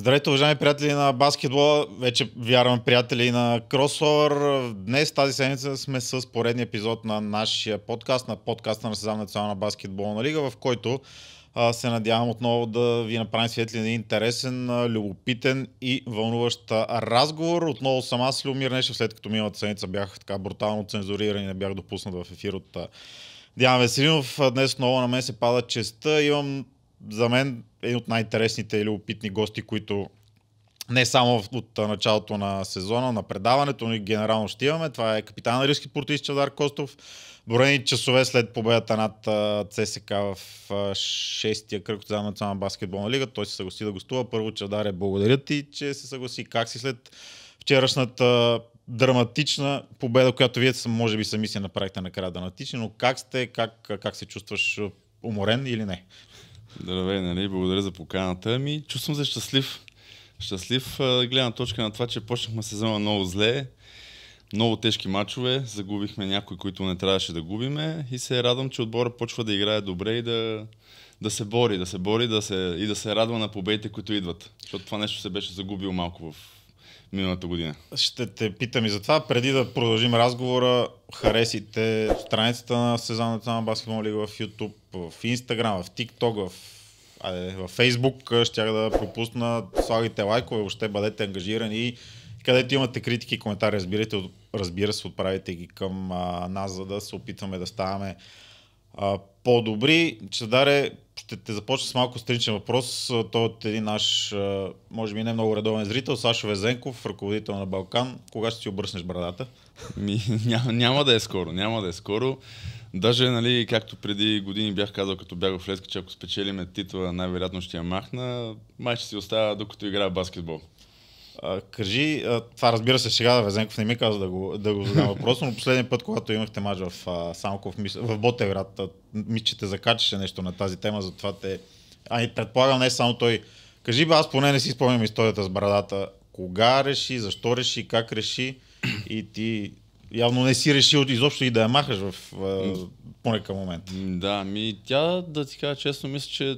Здравейте, уважаеми приятели на баскетбола, вече вярвам приятели на Кросовър. Днес тази седмица сме с поредния епизод на нашия подкаст, на подкаста на Съзам Национална баскетболна лига, в който а, се надявам отново да ви направим светли един интересен, любопитен и вълнуващ разговор. Отново съм аз, Люмир Нешев, след като миналата седмица бях така брутално цензуриран и не бях допуснат в ефир от Диана Веселинов. Днес отново на мен се пада честа. Имам за мен един от най-интересните или опитни гости, които не само от началото на сезона, на предаването, но и генерално ще имаме. Това е капитан на риски спортист Чавдар Костов. Броени часове след победата над ЦСК в 6-тия кръг от Национална баскетболна лига. Той се съгласи да гостува. Първо, Чавдар е благодаря ти, че се съгласи. Как си след вчерашната драматична победа, която вие може би сами си направихте накрая драматична, но как сте, как, как се чувстваш уморен или не? Здравей, нали? Благодаря за поканата. Ми, чувствам се щастлив. Щастлив, гледна точка на това, че почнахме сезона много зле. Много тежки мачове, загубихме някои, които не трябваше да губиме и се радвам, че отбора почва да играе добре и да, да се бори, да се бори да се, и да се радва на победите, които идват. Защото това нещо се беше загубило малко в миналата година. Ще те питам и за това. Преди да продължим разговора, харесите страницата на Сезон Национална баскетболна лига в YouTube, в Instagram, в TikTok, в Айде, във Facebook Щях да пропусна, слагайте лайкове, още бъдете ангажирани където имате критики и коментари, разбирайте, разбира се, отправите ги към а, нас, за да се опитваме да ставаме а, по-добри. чедаре ще те започна с малко страничен въпрос. Той е от един наш, може би не много редовен зрител, Сашо Везенков, ръководител на Балкан. Кога ще си обръснеш брадата? Ми, няма, няма да е скоро, няма да е скоро. Даже, нали, както преди години бях казал, като бягах в Леска, че ако спечелиме титла, най-вероятно ще я махна, май ще си оставя докато играя баскетбол. А, кажи, а, това разбира се сега Везенков не ми каза да го, да го задам въпрос, но последния път, когато имахте мач в а, Самков, в Ботеград, мисля, че те закачаше нещо на тази тема, затова те... А и предполагам не само той. Кажи, бе, аз поне не си спомням историята с брадата. Кога реши, защо реши, как реши и ти явно не си решил изобщо и да я махаш в, в, в поне към момент. Да, ми тя, да ти кажа честно, мисля, че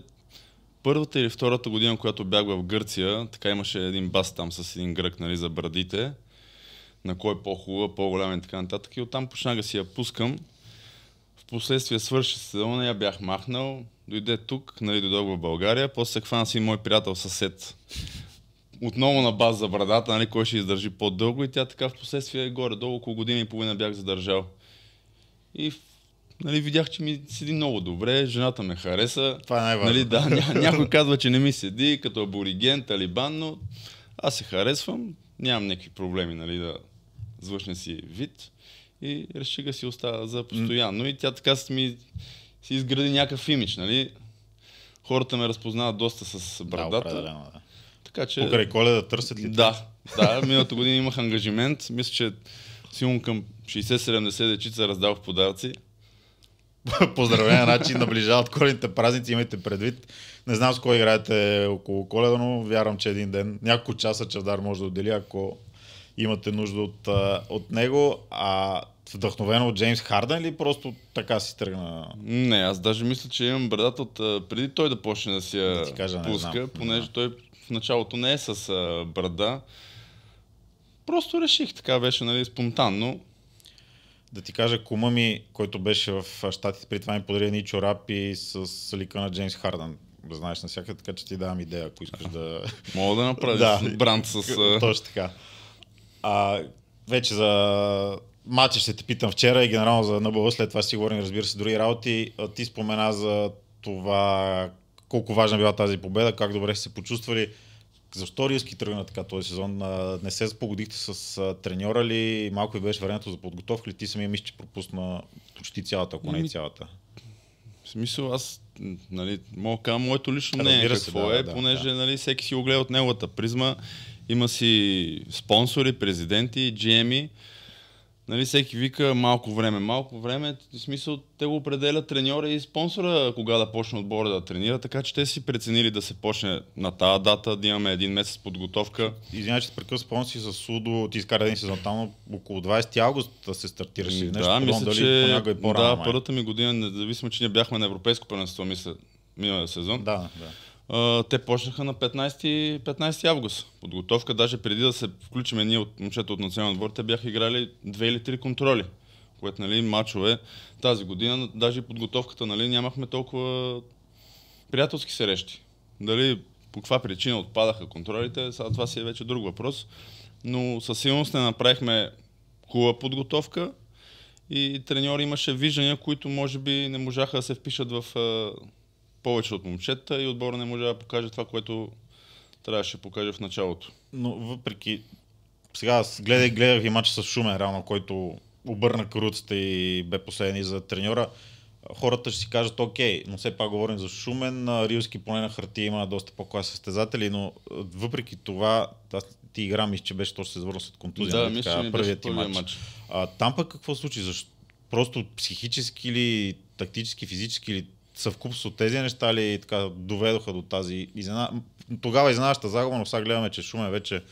първата или втората година, когато бях в Гърция, така имаше един бас там с един грък нали, за брадите, на кой е по-хубава, по голям и така нататък. И оттам почнах да си я пускам. Впоследствие свърши сезона, я бях махнал, дойде тук, нали, дойдох в България, после хвана си мой приятел съсед отново на база за брадата, нали, кой ще издържи по-дълго и тя така в последствие горе-долу около година и половина бях задържал. И нали, видях, че ми седи много добре, жената ме хареса. Това е най-важно. Нали, да, ня, някой казва, че не ми седи, като абориген, талибан, но аз се харесвам, нямам някакви проблеми нали, да звършне си вид и да си остава за постоянно. И тя така си ми си изгради някакъв имидж, нали? Хората ме разпознават доста с брадата. Да, да. Така че... Покрай коледа търсят ли? Да, да. Миналата година имах ангажимент. Мисля, че силно към 60-70 дечица раздавах подаръци. поздравления начин наближават коледните празници, имайте предвид. Не знам с кой играете около коледа, но вярвам, че един ден, няколко часа Чавдар може да отдели, ако имате нужда от, от него. А вдъхновено от Джеймс Харден или просто така си тръгна? Не, аз даже мисля, че имам брадата от преди той да почне да си я да кажа, пуска, знам, понеже да. той в началото не е с брада. Просто реших, така беше, нали, спонтанно да ти кажа, кума ми, който беше в щатите при това ми подари едни чорапи с лика на Джеймс Харден. Знаеш на всяка, така че ти давам идея, ако искаш да... Мога да направиш да, бранд с... Точно така. А, вече за матча ще те питам вчера и генерално за НБО, след това си говорим, разбира се, други работи. Ти спомена за това колко важна била тази победа, как добре се почувствали защо риски тръгна така този сезон? не се запогодихте с треньора ли? Малко ви беше времето за подготовка ли? Ти самия мисля, че пропусна почти цялата, ако не и ами, цялата. В смисъл, аз нали, мога да кажа моето лично е, мнение какво да, е, да, понеже да. Нали, всеки си го гледа от неговата призма. Има си спонсори, президенти, GM-и Нали, всеки вика малко време, малко време, в смисъл те го определят треньора и спонсора кога да почне отбора да тренира, така че те си преценили да се почне на тази дата, да имаме един месец подготовка. Извинявай, че прекъс спонси за Судо, ти изкара един сезон там, около 20 август да се стартираш. Ами Нещо, да, подобно, мисля, дали, че е по-рано, да, май. първата ми година, независимо, че ние бяхме на европейско първенство, мисля, миналия сезон. Да, да те почнаха на 15, 15 август. Подготовка, даже преди да се включиме ние от момчета от националния отбор, те бяха играли две или три контроли, което нали, мачове тази година, даже и подготовката нали, нямахме толкова приятелски срещи. Дали по каква причина отпадаха контролите, сега това си е вече друг въпрос. Но със сигурност не направихме хубава подготовка и треньор имаше виждания, които може би не можаха да се впишат в повече от момчета и отбора не може да покаже това, което трябваше да покаже в началото. Но въпреки... Сега аз гледах, гледах и матча с Шумен, реално, който обърна каруцата и бе последен за треньора. Хората ще си кажат, окей, но все пак говорим за Шумен. Рилски поне на хартия има доста по-клас състезатели, но въпреки това, аз ти игра мисля, че беше точно се завърна след контузия. Да, нали, мисля, така, първият ти матч. матч. А, там пък какво случи? Защо? Просто психически или тактически, физически или съвкупство от тези неща ли така доведоха до тази изненада? Тогава изненадаща загуба, но сега гледаме, че Шумен вече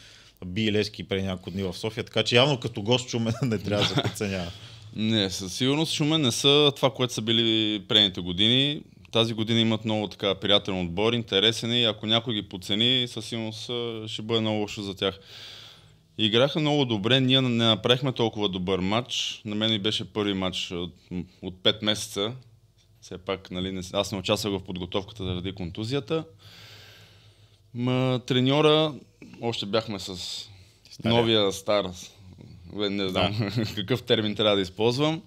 би Лески преди няколко дни в София, така че явно като гост Шумен не трябва да се подценява. Не, със сигурност Шумен не са това, което са били предните години. Тази година имат много така приятен отбор, интересен е и ако някой ги подцени, със сигурност ще бъде много лошо за тях. Играха много добре, ние не направихме толкова добър матч. На мен и беше първи матч от, от 5 месеца, все пак, нали, не, аз не участвах в подготовката заради контузията. Ма, треньора, още бяхме с Стария. новия стар, не знам да. какъв термин трябва да използвам.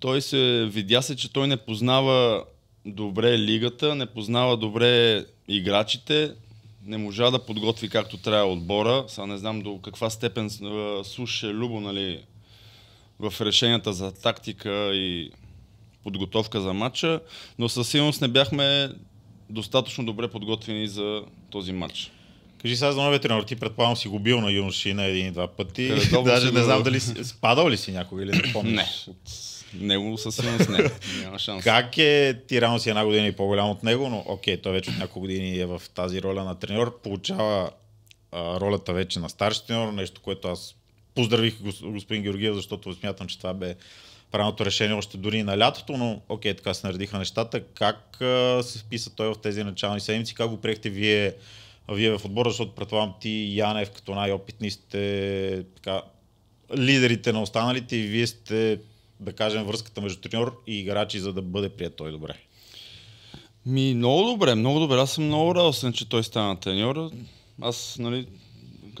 Той се видя се, че той не познава добре лигата, не познава добре играчите, не можа да подготви както трябва отбора. Сега не знам до каква степен слуша е Любо нали, в решенията за тактика и подготовка за матча, но със сигурност не бяхме достатъчно добре подготвени за този матч. Кажи сега за новия тренер, ти предполагам си го бил на юноши на един-два пъти. Даже не знам дали си, спадал ли си някой или не помниш. не, от него със сигурност не. Няма шанс. Как е, ти рано си е една година и по-голям от него, но окей, той вече от няколко години е в тази роля на треньор. Получава а, ролята вече на старши треньор, нещо, което аз поздравих господин Георгиев, защото смятам, че това бе правилното решение още дори на лятото, но окей, така се наредиха нещата. Как се вписа той в тези начални седмици? Как го приехте вие, вие в отбора, защото предполагам ти, Янев, като най-опитни сте така, лидерите на останалите и вие сте, да кажем, връзката между треньор и играчи, за да бъде прият той добре. Ми, много добре, много добре. Аз съм много радостен, че той стана треньор. Аз, нали,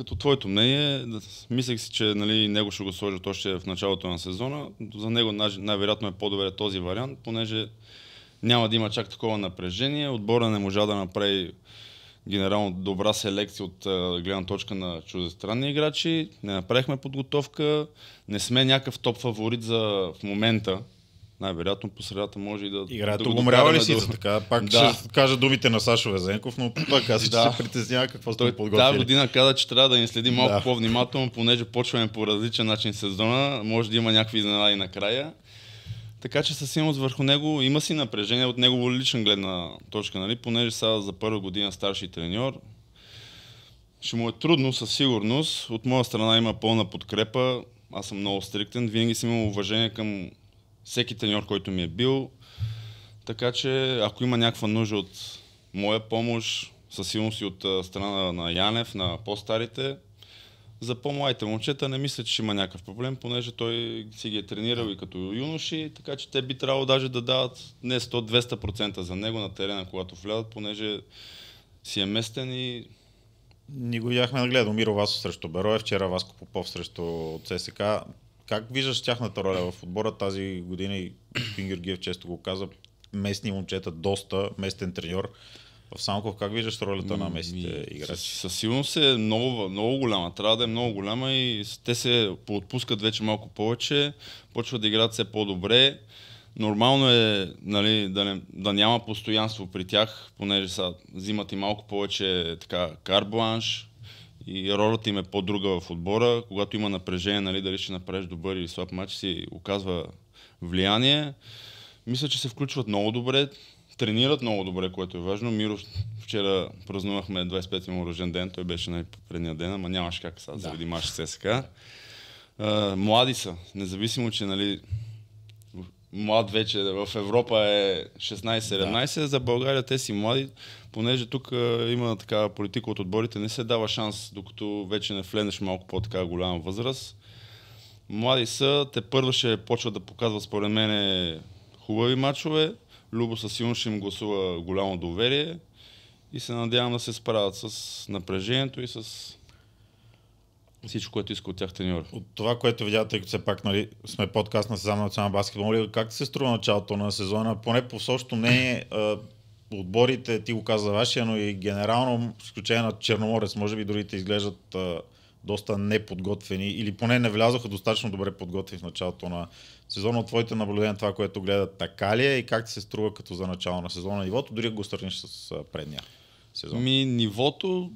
като твоето мнение, мислех си, че нали, него ще го сложат още в началото на сезона. За него най- най-вероятно е по-добре този вариант, понеже няма да има чак такова напрежение. Отбора не можа да направи генерално добра селекция от гледна точка на чуждестранни играчи. Не направихме подготовка. Не сме някакъв топ фаворит за в момента най-вероятно по средата може и да. Играта да умрява ли си? Да... Така, пак да. ще кажа думите на Сашо Везенков, но пак каза, да. се притеснява какво сте подготвили. Тази година каза, че трябва да ни следи малко да. по-внимателно, понеже почваме по различен начин сезона, може да има някакви изненади накрая. Така че със сигурност върху него има си напрежение от негово личен гледна точка, нали? понеже сега за първа година старши треньор. Ще му е трудно със сигурност. От моя страна има пълна подкрепа. Аз съм много стриктен. Винаги съм имал уважение към всеки треньор, който ми е бил. Така че, ако има някаква нужда от моя помощ, със сигурност и от страна на Янев, на по-старите, за по-младите момчета не мисля, че има някакъв проблем, понеже той си ги е тренирал и като юноши, така че те би трябвало даже да дават не 100-200% за него на терена, когато влядат, понеже си е местен и ни го видяхме на гледа. Миро Васо срещу Берое, вчера Васко Попов срещу ЦСК. Как виждаш тяхната роля в отбора тази година и Пин Георгиев често го каза, местни момчета, доста местен треньор. В Самков как виждаш ролята на ами, местните играчи? Със, сигурност е много, много голяма. Трябва да е много голяма и те се поотпускат вече малко повече, почват да играят все по-добре. Нормално е нали, да, не, да няма постоянство при тях, понеже са, взимат и малко повече така карбланш, и ролята им е по-друга в отбора. Когато има напрежение, нали, дали ще направиш добър или слаб матч, си оказва влияние. Мисля, че се включват много добре, тренират много добре, което е важно. Миро, вчера празнувахме 25-ти му рожден ден, той беше най-предния ден, ама нямаш как сега, да. заради мач ССК. млади са, независимо, че нали, млад вече е. в Европа е 16-17, да. за България те си млади, понеже тук е, има такава политика от отборите, не се дава шанс, докато вече не вленеш малко по-така голям възраст. Млади са, те първо ще почват да показват според мен хубави матчове, Любо със силно ще им гласува голямо доверие и се надявам да се справят с напрежението и с всичко, което иска от тях треньора. От това, което видях, тъй като все пак нали, сме подкаст на Сезам национална баскетбол, нали, как се струва началото на сезона? Поне по също не е отборите, ти го каза вашия, но и генерално, с изключение на Черноморец, може би другите изглеждат а, доста неподготвени или поне не влязоха достатъчно добре подготвени в началото на сезона. От твоите наблюдения, това, което гледат, така ли е и как ти се струва като за начало на сезона нивото, дори го сравниш с предния сезон? Ми, нивото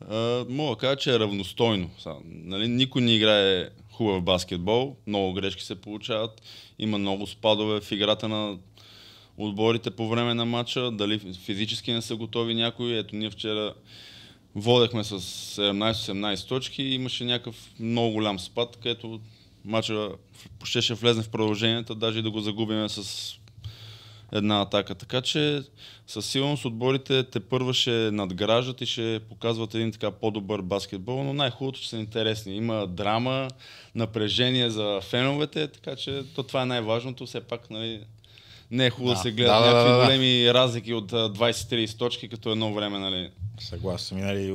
а, мога да кажа, че е равностойно. Са, нали, никой не играе хубав баскетбол, много грешки се получават, има много спадове в играта на отборите по време на матча, дали физически не са готови някои. Ето ние вчера водехме с 17-18 точки и имаше някакъв много голям спад, където матча щеше влезне в продълженията, даже и да го загубиме с една атака. Така че със сигурност отборите те първа ще надграждат и ще показват един така по-добър баскетбол, но най-хубавото, че са интересни. Има драма, напрежение за феновете, така че то това е най-важното. Все пак нали, не е хубаво да, да се гледат да, някакви да, да, големи да. разлики от 20-30 точки, като едно време. Нали. Съгласен. Нали,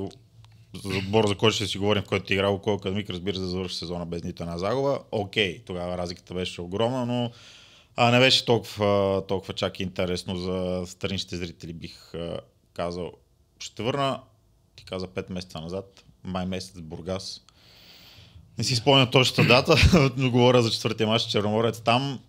за отбор, за който ще си говорим, в който ти играл Колко Академик, разбира се, да завърши сезона без нито една загуба. Окей, тогава разликата беше огромна, но а не беше толкова, толкова чак интересно за страничните зрители, бих казал. Ще върна, ти каза 5 месеца назад, май месец Бургас. Не си спомня точната дата, но говоря за четвъртия мач Черноморец. Там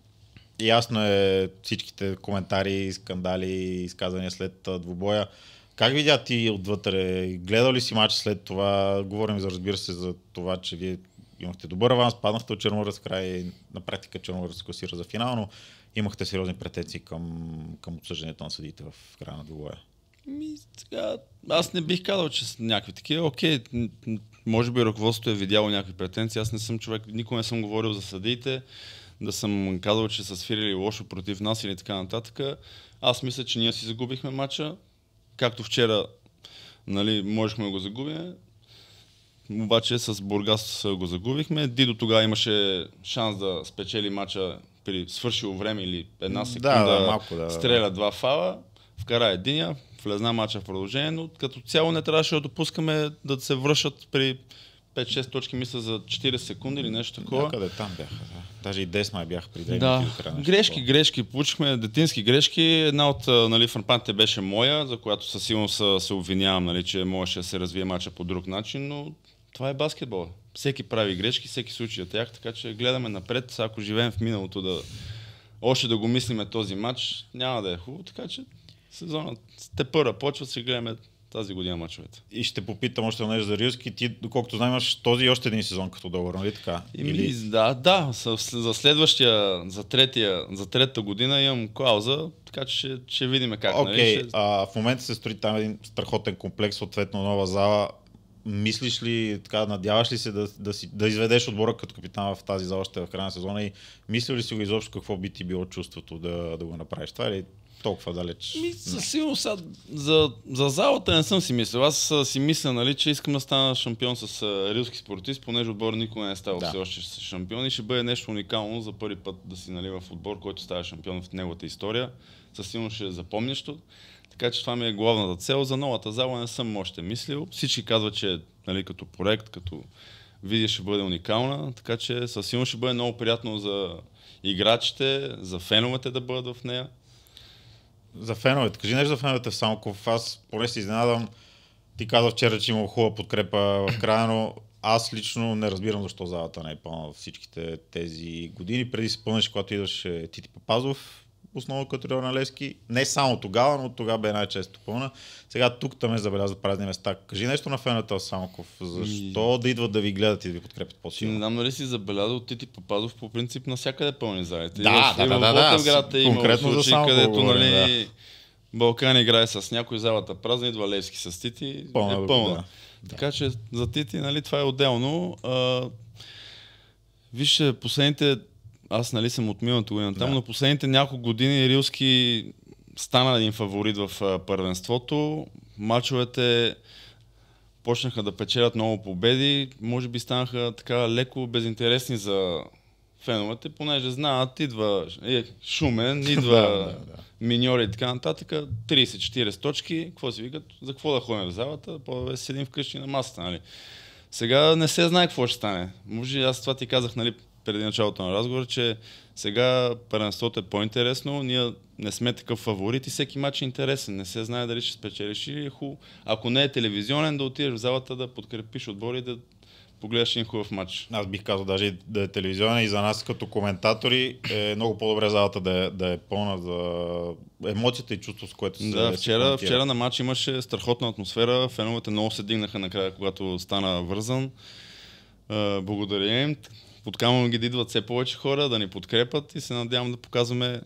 ясно е всичките коментари, скандали, изказвания след двубоя. Как видя ти отвътре? Гледал ли си мач след това? Говорим за, разбира се, за това, че вие имахте добър аванс, паднахте от Черноморец край, на практика се класира за финал, но имахте сериозни претенции към, към обсъждането на съдите в края на двобоя. Ми, сега, аз не бих казал, че са някакви такива. Окей, може би ръководството е видяло някакви претенции. Аз не съм човек, никога не съм говорил за съдиите, да съм казал, че са свирили лошо против нас или така нататък. Аз мисля, че ние си загубихме матча. Както вчера нали, можехме да го загубим, обаче с Бургас го загубихме. Дидо тогава имаше шанс да спечели мача при свършило време или една секунда да, да, малко, да, стреля два фала, вкара единия, влезна мача в продължение, но като цяло не трябваше да допускаме да се връщат при 5-6 точки, мисля, за 40 секунди или нещо такова. Някъде там бяха, да. Даже и май бяха при две да. грешки, такова. грешки, получихме детински грешки. Една от нали, франпаните беше моя, за която със сигурност се обвинявам, нали, че можеше да се развие мача по друг начин, но това е баскетбол. Всеки прави грешки, всеки случи от тях, така че гледаме напред. Ако живеем в миналото да още да го мислиме този матч, няма да е хубаво, така че сезонът те първа почва, си гледаме тази година мачовете. И ще попитам още нещо за Рилски. Ти, доколкото знаеш, този още един сезон като договор, нали така? Или... Или... Да, да. За следващия, за, третия, за третата година имам клауза, така че ще, ще видим как. Okay. Нали? Ще... А, в момента се строи там един страхотен комплекс, съответно нова зала мислиш ли, така, надяваш ли се да, да, си, да изведеш отбора като капитан в тази зала още в края на сезона и мислил ли си го изобщо какво би ти било чувството да, да го направиш това или е толкова далеч? Ми, със сигурност за, за залата не съм си мислил. Аз си мисля, нали, че искам да стана шампион с рилски спортист, понеже отбор никога не е ставал да. все още шампион и ще бъде нещо уникално за първи път да си нали, в отбор, който става шампион в неговата история. Със сигурност ще е запомнящо. Така че това ми е главната цел. За новата зала не съм още мислил. Всички казват, че е, нали, като проект, като видео ще бъде уникална, така че със сигурност ще бъде много приятно за играчите, за феновете да бъдат в нея. За феновете. Кажи нещо за феновете в Самоков. Аз поне се изненадам. Ти каза вчера, че има хубава подкрепа в края, но аз лично не разбирам защо залата не е пълна всичките тези години. Преди се пълнеш, когато идваше Тити Папазов, основно като треньор Левски. Не само тогава, но тогава бе най-често пълна. Сега тук там е забелязва празни места. Кажи нещо на фената Самоков. Защо и... да идват да ви гледат и да ви подкрепят по-силно? Не знам дали си забелязал Тити Попадов по принцип навсякъде е пълни залите. Да, да, да, да, да, да. Конкретно за Самоков, където, говорим, нали, да. Балкан играе с някой залата е празна, идва Левски с Тити, е пълна, е пълна. Да. Така че за Тити, нали, това е отделно. А, вижте, последните аз нали съм от миналото година там, да. но последните няколко години Рилски стана един фаворит в първенството. Мачовете почнаха да печелят много победи, може би станаха така леко безинтересни за феновете, понеже знаят, идва е, Шумен, идва миньори и така нататък, 30-40 точки, какво си викат, за какво да ходим в залата, по-добре седим вкъщи на масата, нали? Сега не се знае какво ще стане. Може, аз това ти казах, нали, преди началото на разговор, че сега първенството е по-интересно, ние не сме такъв фаворит и всеки матч е интересен. Не се знае дали ще спечелиш или е хубаво. Ако не е телевизионен, да отидеш в залата да подкрепиш отбори и да погледаш един хубав матч. Аз бих казал даже да е телевизионен и за нас като коментатори е много по-добре залата да е, да е пълна за емоцията и чувство, с което се Да, вчера, се вчера на матч имаше страхотна атмосфера, феновете много се дигнаха накрая, когато стана вързан. Е, благодаря им подкамвам ги да идват все повече хора, да ни подкрепат и се надявам да показваме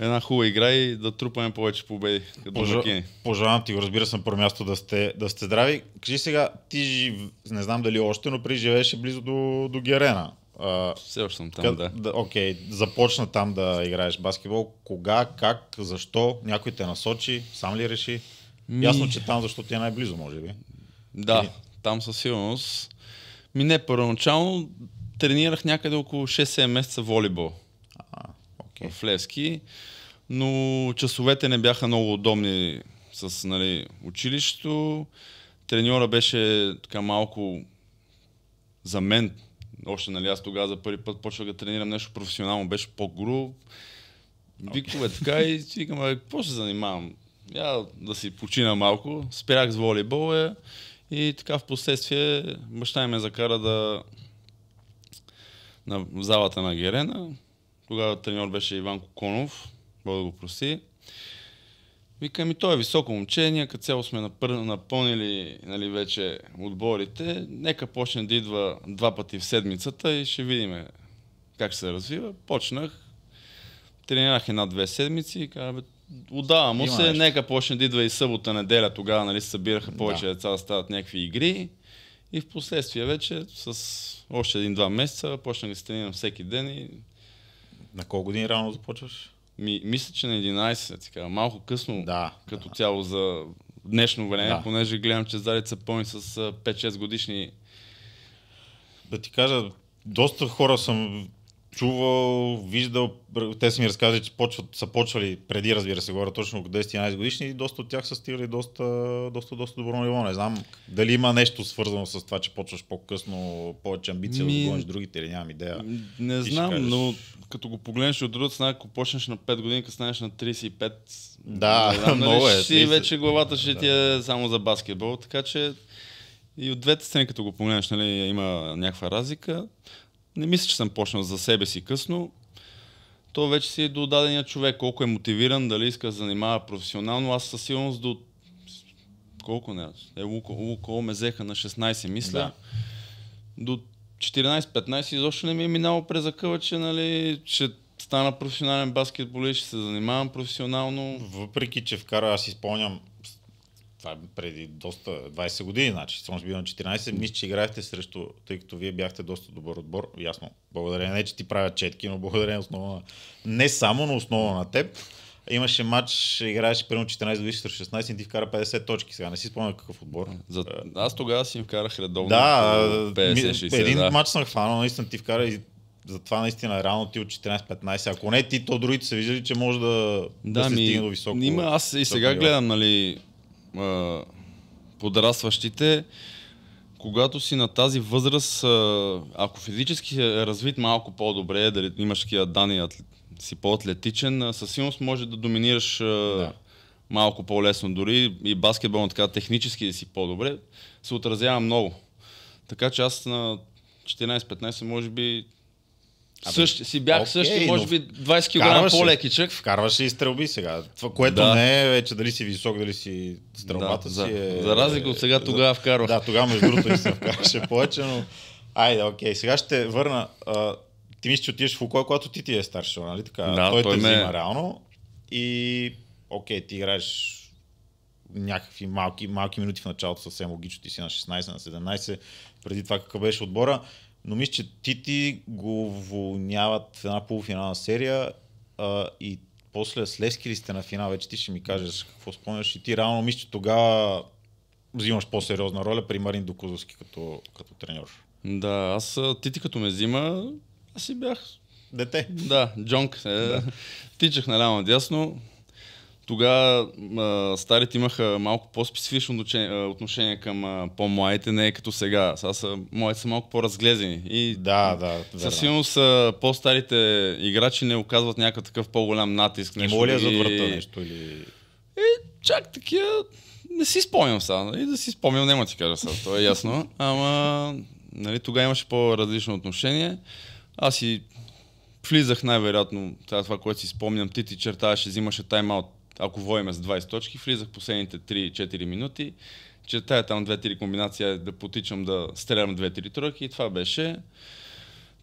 една хубава игра и да трупаме повече победи. Пожа... Пожелавам ти го, разбира се, на първо място да сте, да сте здрави. Кажи сега, ти жив... не знам дали още, но преживееше близо до, до Герена. А, Все още съм там, къд, да. Окей, Окей, започна там да играеш баскетбол. Кога, как, защо? Някой те насочи? Сам ли реши? Ми... Ясно, че там, защото ти е най-близо, може би. Да, и... там със сигурност. Ми не, първоначално тренирах някъде около 6-7 месеца волейбол а, okay. в Левски, но часовете не бяха много удобни с нали, училището. Треньора беше така малко за мен, още нали, аз тогава за първи път почвах да тренирам нещо професионално, беше по-груб. Викове okay. така и си викам, какво се занимавам? Я да си почина малко. Спрях с волейбола и така в последствие баща ми ме закара да на залата на Герена. Тогава треньор беше Иван Коконов, Бога да го проси. Вика ми, той е високо момче, ние като цяло сме напър... напълнили нали, вече отборите, нека почне да идва два пъти в седмицата и ще видим как се развива. Почнах, тренирах една-две седмици и казах, отдава му се, нека почне да идва и събота, неделя, тогава нали, събираха повече да. деца да стават някакви игри. И в последствие вече с още един-два месеца почнах да се тренирам всеки ден и... На колко години рано започваш? Ми, мисля, че на 11, така, малко късно да, като да. цяло за днешно време, да. понеже гледам, че Зарит са пълни с 5-6 годишни. Да ти кажа, доста хора съм чувал, виждал, те са ми разказали, че почват, са почвали преди, разбира се, говоря, точно около 10-11 годишни и доста от тях са стигали доста, доста, доста добро ниво. Не знам дали има нещо свързано с това, че почваш по-късно, повече амбиция ми... да гониш другите или нямам идея. Не Ти знам, кажеш... но като го погледнеш от другата страна, ако почнеш на 5 години, станеш на 35, да, нали, много е. Си, вече главата ще да. ти е само за баскетбол, така че и от двете страни, като го погледнеш, нали, има някаква разлика не мисля, че съм почнал за себе си късно. То вече си е до дадения човек, колко е мотивиран, дали иска да занимава професионално. Аз със сигурност до... Колко не? Е, луко, ме взеха на 16, мисля. Да. До 14-15 изобщо не ми е минало през акъла, че нали, ще стана професионален баскетболист, ще се занимавам професионално. Въпреки, че вкара, аз изпълням това е преди доста, 20 години, значи, съм би на 14, мисля, че играехте срещу, тъй като вие бяхте доста добър отбор, ясно, благодарение, не че ти правят четки, но благодарение основа на, не само, но основа на теб. Имаше матч, играеше примерно 14 години срещу 16 и ти вкара 50 точки. Сега не си спомня какъв отбор. За... Аз тогава си им вкарах редовно. Да, 50-60. Един да. матч съм хванал, наистина ти вкара и затова наистина е рано ти от 14-15. Ако не ти, то другите са виждали, че може да, да, да се ми, стигне до високо. Има, аз и сега гледам, нали, подрастващите, когато си на тази възраст, ако физически е развит малко по-добре, да имаш такива данни, си по-атлетичен, със сигурност може да доминираш да. малко по-лесно. Дори и баскетболно така технически да си по-добре, се отразява много. Така че аз на 14-15 може би Абе, същи, си бях okay, същи, може би 20 кг по-лекичък. Вкарваше и стрелби сега. Това, което да. не е вече дали си висок, дали си стрелбата да, си за, е... За разлика от сега тогава за... вкарвах. Да, тогава между другото и се вкарваше повече, но... Айде, окей, okay. сега ще върна. А, ти мислиш, че отиваш в Лукой, когато ти ти е старше, нали така? Да, той, той те ме... взима реално. И окей, okay, ти играеш някакви малки, малки минути в началото съвсем логично. Ти си на 16, на 17. Преди това какъв беше отбора но мисля, че Тити го уволняват в една полуфинална серия а, и после с Левски ли сте на финал, вече ти ще ми кажеш какво спомняш и ти реално мисля, че тогава взимаш по-сериозна роля при Марин Докузовски като, като треньор. Да, аз Тити като ме взима, аз си бях... Дете. Да, джонк. Е, да. Тичах наляво надясно, тогава старите имаха малко по-специфично отношение към по-младите, не е като сега. Сега са, младите са малко по-разглезени. И да, да. Със сигурност по-старите играчи не оказват някакъв такъв по-голям натиск. Не моля е за врата нещо? Или... И е, чак такива не си спомням сега. И нали? да си спомням, няма ти кажа сега, Това е ясно. Ама, нали, тогава имаше по-различно отношение. Аз и влизах най-вероятно, това, което си спомням, ти ти чертаваше, взимаше тайм-аут ако воиме с 20 точки, влизах последните 3-4 минути, че тая там 2-3 комбинация да потичам да стрелям 2-3 тройки и това беше.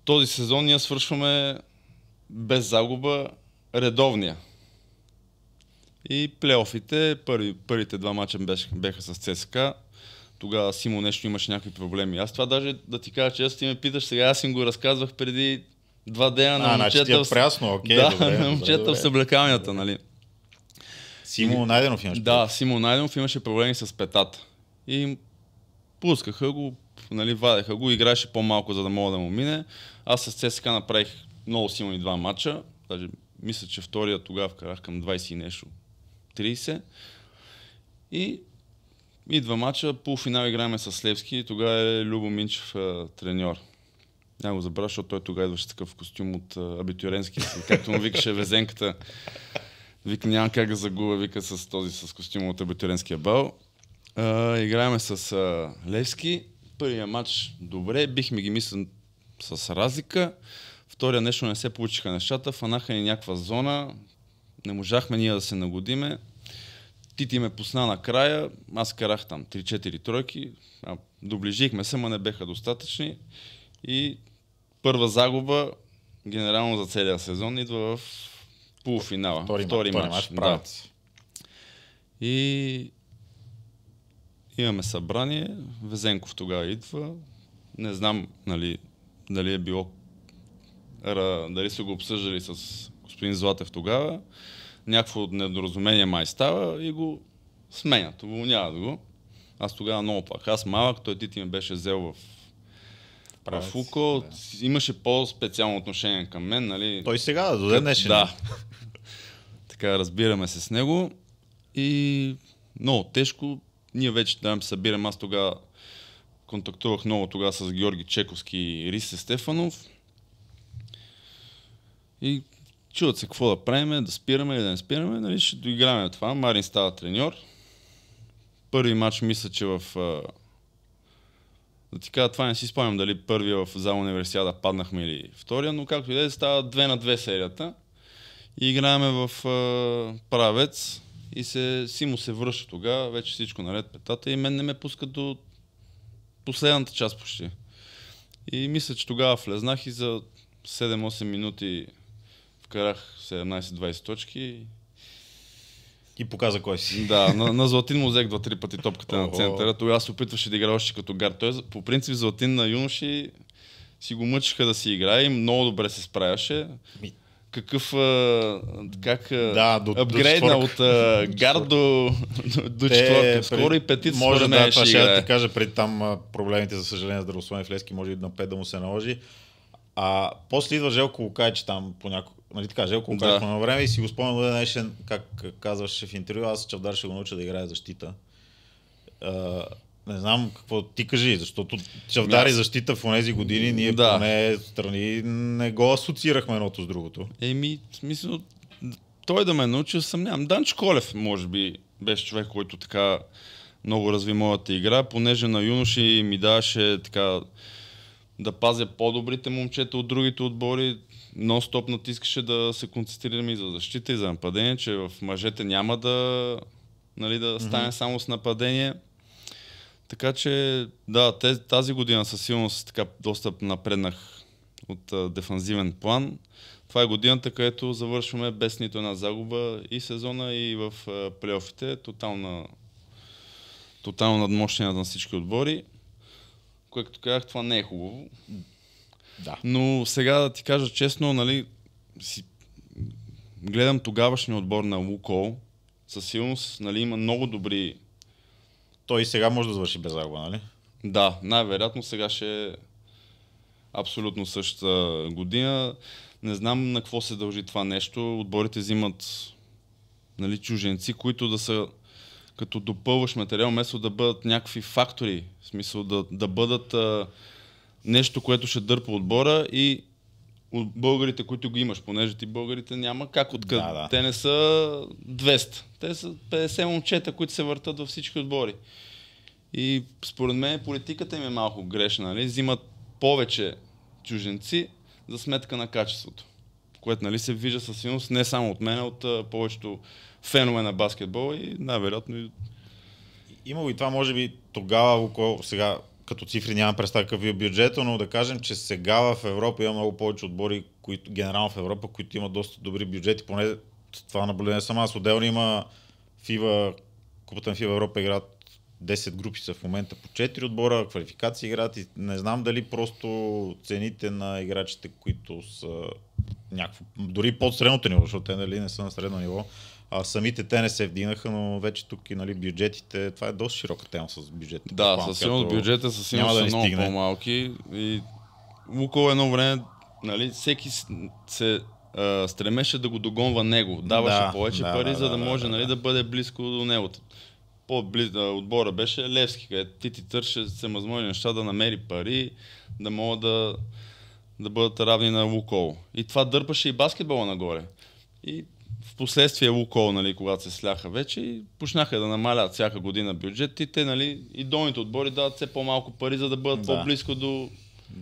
Този сезон ние свършваме без загуба редовния. И плейофите, първи, първите два мача беха с ЦСКА. Тогава Симо нещо имаше някакви проблеми. Аз това даже да ти кажа, че аз ти ме питаш, сега аз им го разказвах преди два дена на момчета. А, значи ти е прясно, окей, да, добре, на момчета в съблекалнята, нали? Симо Найденов имаше. Да, Симо Найденов имаше проблеми с петата. И пускаха го, нали, вадеха го, играеше по-малко, за да мога да му мине. Аз с ЦСКА направих много силни два матча. Даже мисля, че втория тогава вкарах към 20 и нещо. 30. И идва матча, полуфинал играеме с Левски и тогава е Любо Минчев треньор. Няма го забравя, защото той тогава идваше такъв костюм от абитюренски си, както му викаше Везенката. Вика, няма как да загубя, вика, с този с костюм от абитуренския бал. А, играеме с а, Левски. Първия матч добре, бихме ги мислен с разлика. Втория нещо не се получиха нещата, фанаха ни някаква зона, не можахме ние да се нагодиме. Тити ме пусна накрая, аз карах там 3-4 тройки, а, доближихме се, но не беха достатъчни. И първа загуба, генерално за целия сезон, идва в полуфинала. Втори, втори, втори матч. да. И имаме събрание. Везенков тогава идва. Не знам нали, дали е било дали са го обсъждали с господин Златев тогава. Някакво недоразумение май става и го сменят, уволняват го. Аз тогава много пак. Аз малък, той ти ме беше взел в Правец, Фуко да. имаше по-специално отношение към мен, нали? Той сега, до ден днешен. Да. така разбираме се с него и много тежко. Ние вече там се събираме. Аз тогава контактувах много тогава с Георги Чековски и Рисе Стефанов. И чуват се какво да правиме, да спираме или да не спираме, нали ще доиграме това. Марин става треньор. Първи матч мисля, че в... Да ти кажа, това не си спомням дали първия в зала универсиада паднахме или втория, но както и да е, става 2 на 2 серията. И играеме в а, правец и се, му се връща тогава, вече всичко наред петата и мен не ме пуска до последната част почти. И мисля, че тогава влезнах и за 7-8 минути вкарах 17-20 точки. И показа кой си. Да, на, на Златин му взех два-три пъти топката на центъра. Тогава се опитваше да играе още като гар. Той по принцип Златин на юноши си го мъчиха да си играе и много добре се справяше какъв как да, до, апгрейдна до от а, гард до, до, до четворка. Скоро и петица Може да, това ще ти кажа, пред там проблемите, за съжаление, с здравословен Флески, може и на пет да му се наложи. А после идва Желко Лукайч там по няколко нали така, Желко Лукайч да. по време и си го спомням до днешен, как казваше в интервю, аз Чавдар ще го науча да играе защита. Не знам какво ти кажи, защото Чавдар и защита в тези години ние да. поне страни не го асоциирахме едното с другото. Еми, смисъл, той да ме е научи, съмнявам. Данч Колев, може би, беше човек, който така много разви моята игра, понеже на юноши ми даваше така да пазя по-добрите момчета от другите отбори, нон-стоп натискаше да се концентрираме и за защита, и за нападение, че в мъжете няма да, нали, да стане mm-hmm. само с нападение. Така че, да, тази година със сигурност така доста напреднах от а, дефанзивен план. Това е годината, където завършваме без нито една загуба и сезона, и в плейофите. Тотална, тотална надмощение на всички отбори. Което казах, това не е хубаво. Да. Но сега да ти кажа честно, нали, си, гледам тогавашния отбор на Лукол. Със сигурност нали, има много добри той сега може да завърши без загуба, нали? Да, най-вероятно сега ще е абсолютно същата година. Не знам на какво се дължи това нещо. Отборите взимат нали, чуженци, които да са като допълваш материал, вместо да бъдат някакви фактори, в смисъл да, да бъдат а, нещо, което ще дърпа отбора и от българите, които го имаш, понеже ти българите няма как откъде. Да, да. Те не са 200. Те са 50 момчета, които се въртат във всички отбори. И според мен политиката им е малко грешна. Нали? Взимат повече чуженци за сметка на качеството. Което нали, се вижда със сигурност не само от мен, а от повечето фенове на баскетбол и най-вероятно и... Имало и това, може би, тогава, около сега като цифри нямам представа какъв е бюджета, но да кажем, че сега в Европа има много повече отбори, които, генерално в Европа, които имат доста добри бюджети, поне това наблюдение съм аз. Отделно има FIBA, Купата на FIBA Европа играят 10 групи са в момента по 4 отбора, квалификации играят и не знам дали просто цените на играчите, които са някакво, дори под средното ниво, защото те нали не са на средно ниво, а самите те не се вдигнаха, но вече тук и нали, бюджетите, това е доста широка тема с бюджетите. Да, със сигурност бюджета със сигурност да са много по-малки. И Лукол едно време, нали, всеки се а, стремеше да го догонва него. Даваше да, повече да, пари, да, за да, да може да, нали, да. да бъде близко до него. По-близо отбора беше Левски, където ти ти търше се възможни неща да намери пари, да могат да, да бъдат равни на Лукол. И това дърпаше и баскетбола нагоре. И последствие Лукол, нали, когато се сляха вече, и почнаха да намалят всяка година бюджетите, нали, и долните отбори дават все по-малко пари, за да бъдат да. по-близко до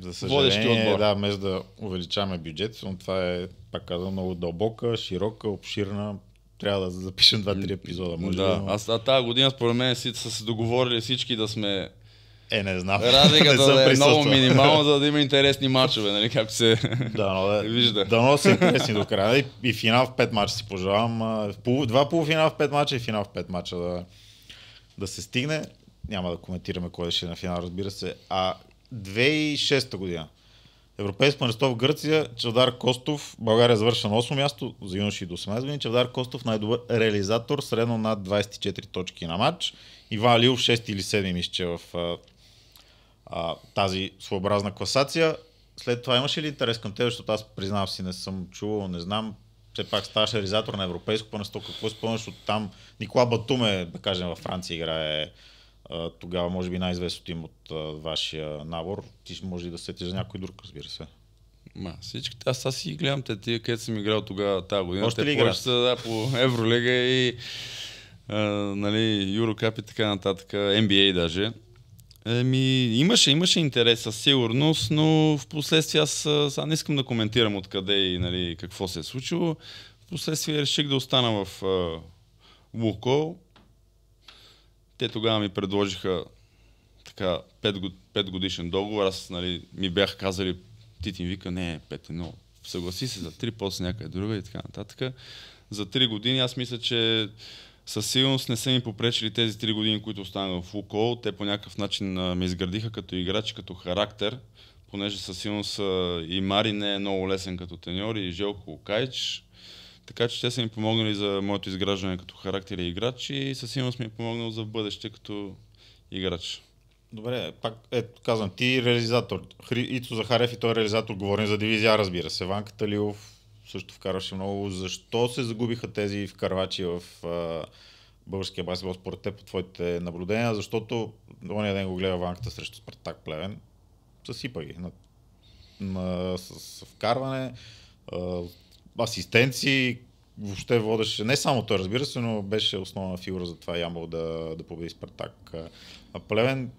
за съжаление, отбор. да, вместо да увеличаваме бюджет, но това е, пак казвам, много дълбока, широка, обширна трябва да запишем два-три епизода. Може да, да но... а тази година според мен си, са се договорили всички да сме е, не знам. Разликата не да е много минимална, за да има интересни матчове, нали, както се да, но, да, вижда. Да, но се интересни до края. И, и финал в 5 мача си пожелавам. Два полуфинала в 5 мача и финал в 5 мача да, да се стигне. Няма да коментираме кой ще е на финал, разбира се. А 2006 година. Европейско место в Гърция, Чавдар Костов, България завършва на 8 място, за юноши до 18 години. Чавдар Костов най-добър реализатор, средно над 24 точки на матч. Иван Лилов 6 или 7 мисля, в а, тази своеобразна класация. След това имаше ли интерес към теб, защото аз признавам си, не съм чувал, не знам, все пак ставаш реализатор на европейско първенство, какво спомняш от там? Никола Батуме, да кажем, във Франция играе тогава, може би най-известното им от вашия набор. Ти може да сетиш за някой друг, разбира се. Ма, всички. Аз сега си гледам те, тия, където съм играл тогава тази година. Още ли играш? да, по Евролега и а, нали, Юрокап и така нататък, NBA даже. Еми, имаше, имаше интерес със сигурност, но в последствие аз аз не искам да коментирам откъде и нали, какво се е случило. В последствие реших да остана в а, Лукол. Те тогава ми предложиха така 5, годишен договор. Аз нали, ми бях казали, ти ти вика, не, пет, но, Съгласи се за три после някъде друга и така нататък. За 3 години аз мисля, че със сигурност не са ми попречили тези три години, които останах в Лукол. Те по някакъв начин ме изградиха като играч, като характер, понеже със сигурност и Мари не е много лесен като теньор, и Желко Кайч. Така че те са ми помогнали за моето изграждане като характер и играч и със сигурност ми е помогнал за бъдеще като играч. Добре, пак ето казвам, ти реализатор. Хри, Ицо Захарев и той е реализатор. Говорим за дивизия, разбира се. Ванката Талилов, също вкарваше много. Защо се загубиха тези вкарвачи в а, българския баскетбол според теб по твоите наблюдения? Защото ония ден го гледа ванката срещу Спартак Плевен. Съсипа ги на, на, с, вкарване, а, асистенции, въобще водеше, не само той разбира се, но беше основна фигура за това Ямбол да, да победи Спартак. А Плевен,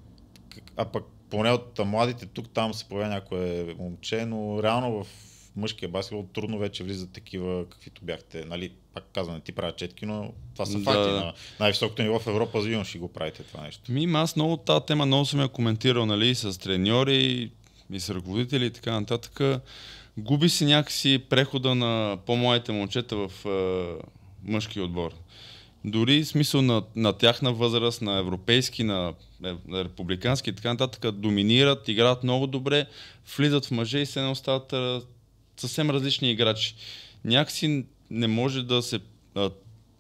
а пък поне от младите тук там се появя някое момче, но реално в мъжкия баскетбол трудно вече влизат такива, каквито бяхте. Нали, пак казвам, ти правя четки, но това са да. факти. На най-високото ниво в Европа за юноши го правите това нещо. Ми, аз много тази тема много съм я коментирал нали, с треньори и с ръководители и така нататък. Губи си някакси прехода на по-младите момчета в е, мъжки отбор. Дори смисъл на, на тяхна възраст, на европейски, на, е, на републикански и така нататък, доминират, играят много добре, влизат в мъже и се не остават е, съвсем различни играчи. Някакси не може да се... А,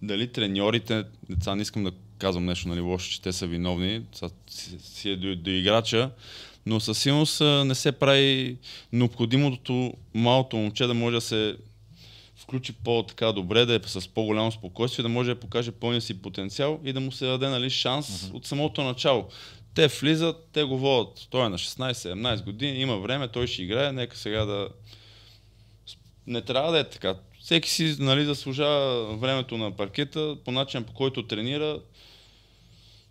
дали треньорите, деца не искам да казвам нещо нали, лошо, че те са виновни, са, си, си е до, до играча, но със сигурност не се прави необходимото малото момче да може да се включи по-така добре, да е с по-голямо спокойствие, да може да покаже пълния си потенциал и да му се даде нали, шанс mm-hmm. от самото начало. Те влизат, те го водят. Той е на 16-17 години, има време, той ще играе, нека сега да, не трябва да е така. Всеки си нали, заслужава времето на паркета по начин по който тренира.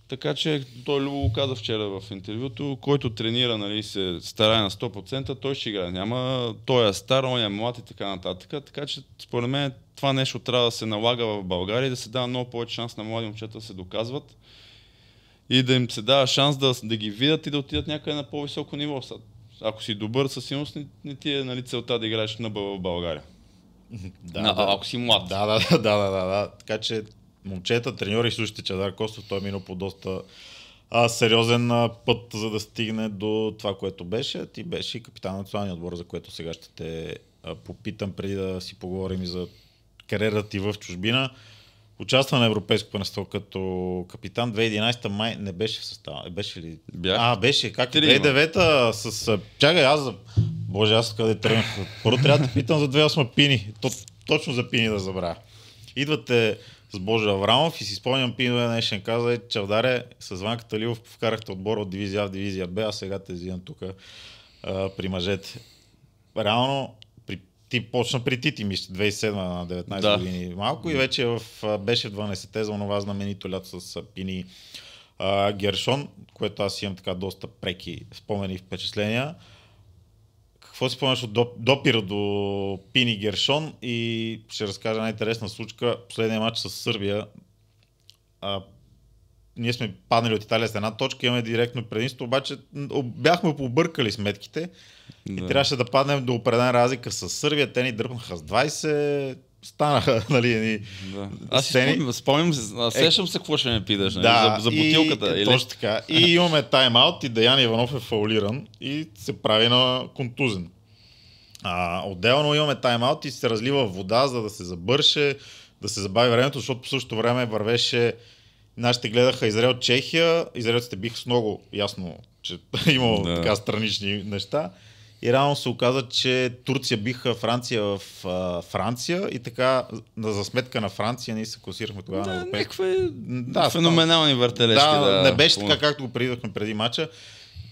Така че той Любо каза вчера в интервюто, който тренира нали, се старае на 100%, той ще играе. Няма, той е стар, он е млад и така нататък. Така че според мен това нещо трябва да се налага в България и да се дава много повече шанс на млади момчета да се доказват и да им се дава шанс да, да ги видят и да отидат някъде на по-високо ниво ако си добър, със сигурност не, не ти е нали, целта да играеш на бъл в България. Да, на, да. Ако си млад. Да, да, да, да, да, да. Така че момчета, треньори, слушайте Чадар Костов, той е минал по доста а, сериозен а, път, за да стигне до това, което беше. Ти беше и капитан на националния отбор, за което сега ще те а, попитам, преди да си поговорим и за кариерата ти в чужбина. Участва на Европейско първенство като капитан 2011 май не беше в състава. Е, беше ли? Бях. А, беше. Как? 2009-та е? с... Чакай, аз за... Боже, аз къде тръгнах. Първо трябва да питам за 2008 пини. То, точно за пини да забравя. Идвате с Боже Аврамов и си спомням Пино днешен каза, е, Чавдаре, с ванката Талилов вкарахте отбора от дивизия А в дивизия Б, а сега те взимам тук при мъжете. Реално ти почна при Тити, мисля, 2007 на 19 да. години малко и вече в, беше 12-те за онова знаменито лято с Пини а, Гершон, което аз имам така доста преки спомени и впечатления. Какво си спомняш от допира до Пини Гершон и ще разкажа една интересна случка. Последния матч с Сърбия а, ние сме паднали от Италия с една точка, имаме директно предимство, обаче бяхме побъркали сметките да. и трябваше да паднем до определена разлика с Сърбия. Те ни дърпнаха с 20, станаха, нали, ни да. Аз Спомням, спомням, е, сещам се какво ще ме питаш, нали, да, за, за бутилката. И, е, или? Точно така. И имаме тайм-аут и Даян Иванов е фаулиран и се прави на контузен. А, отделно имаме тайм-аут и се разлива вода, за да се забърше, да се забави времето, защото по същото време вървеше Нашите гледаха Израел-Чехия. Израелците биха с много ясно, че има да. така странични неща. И рано се оказа, че Турция биха Франция в а, Франция и така за сметка на Франция ние се класирахме тогава да, на европейско. Е да, феноменални въртележки. Да, да, не беше така, както го предвидахме преди мача.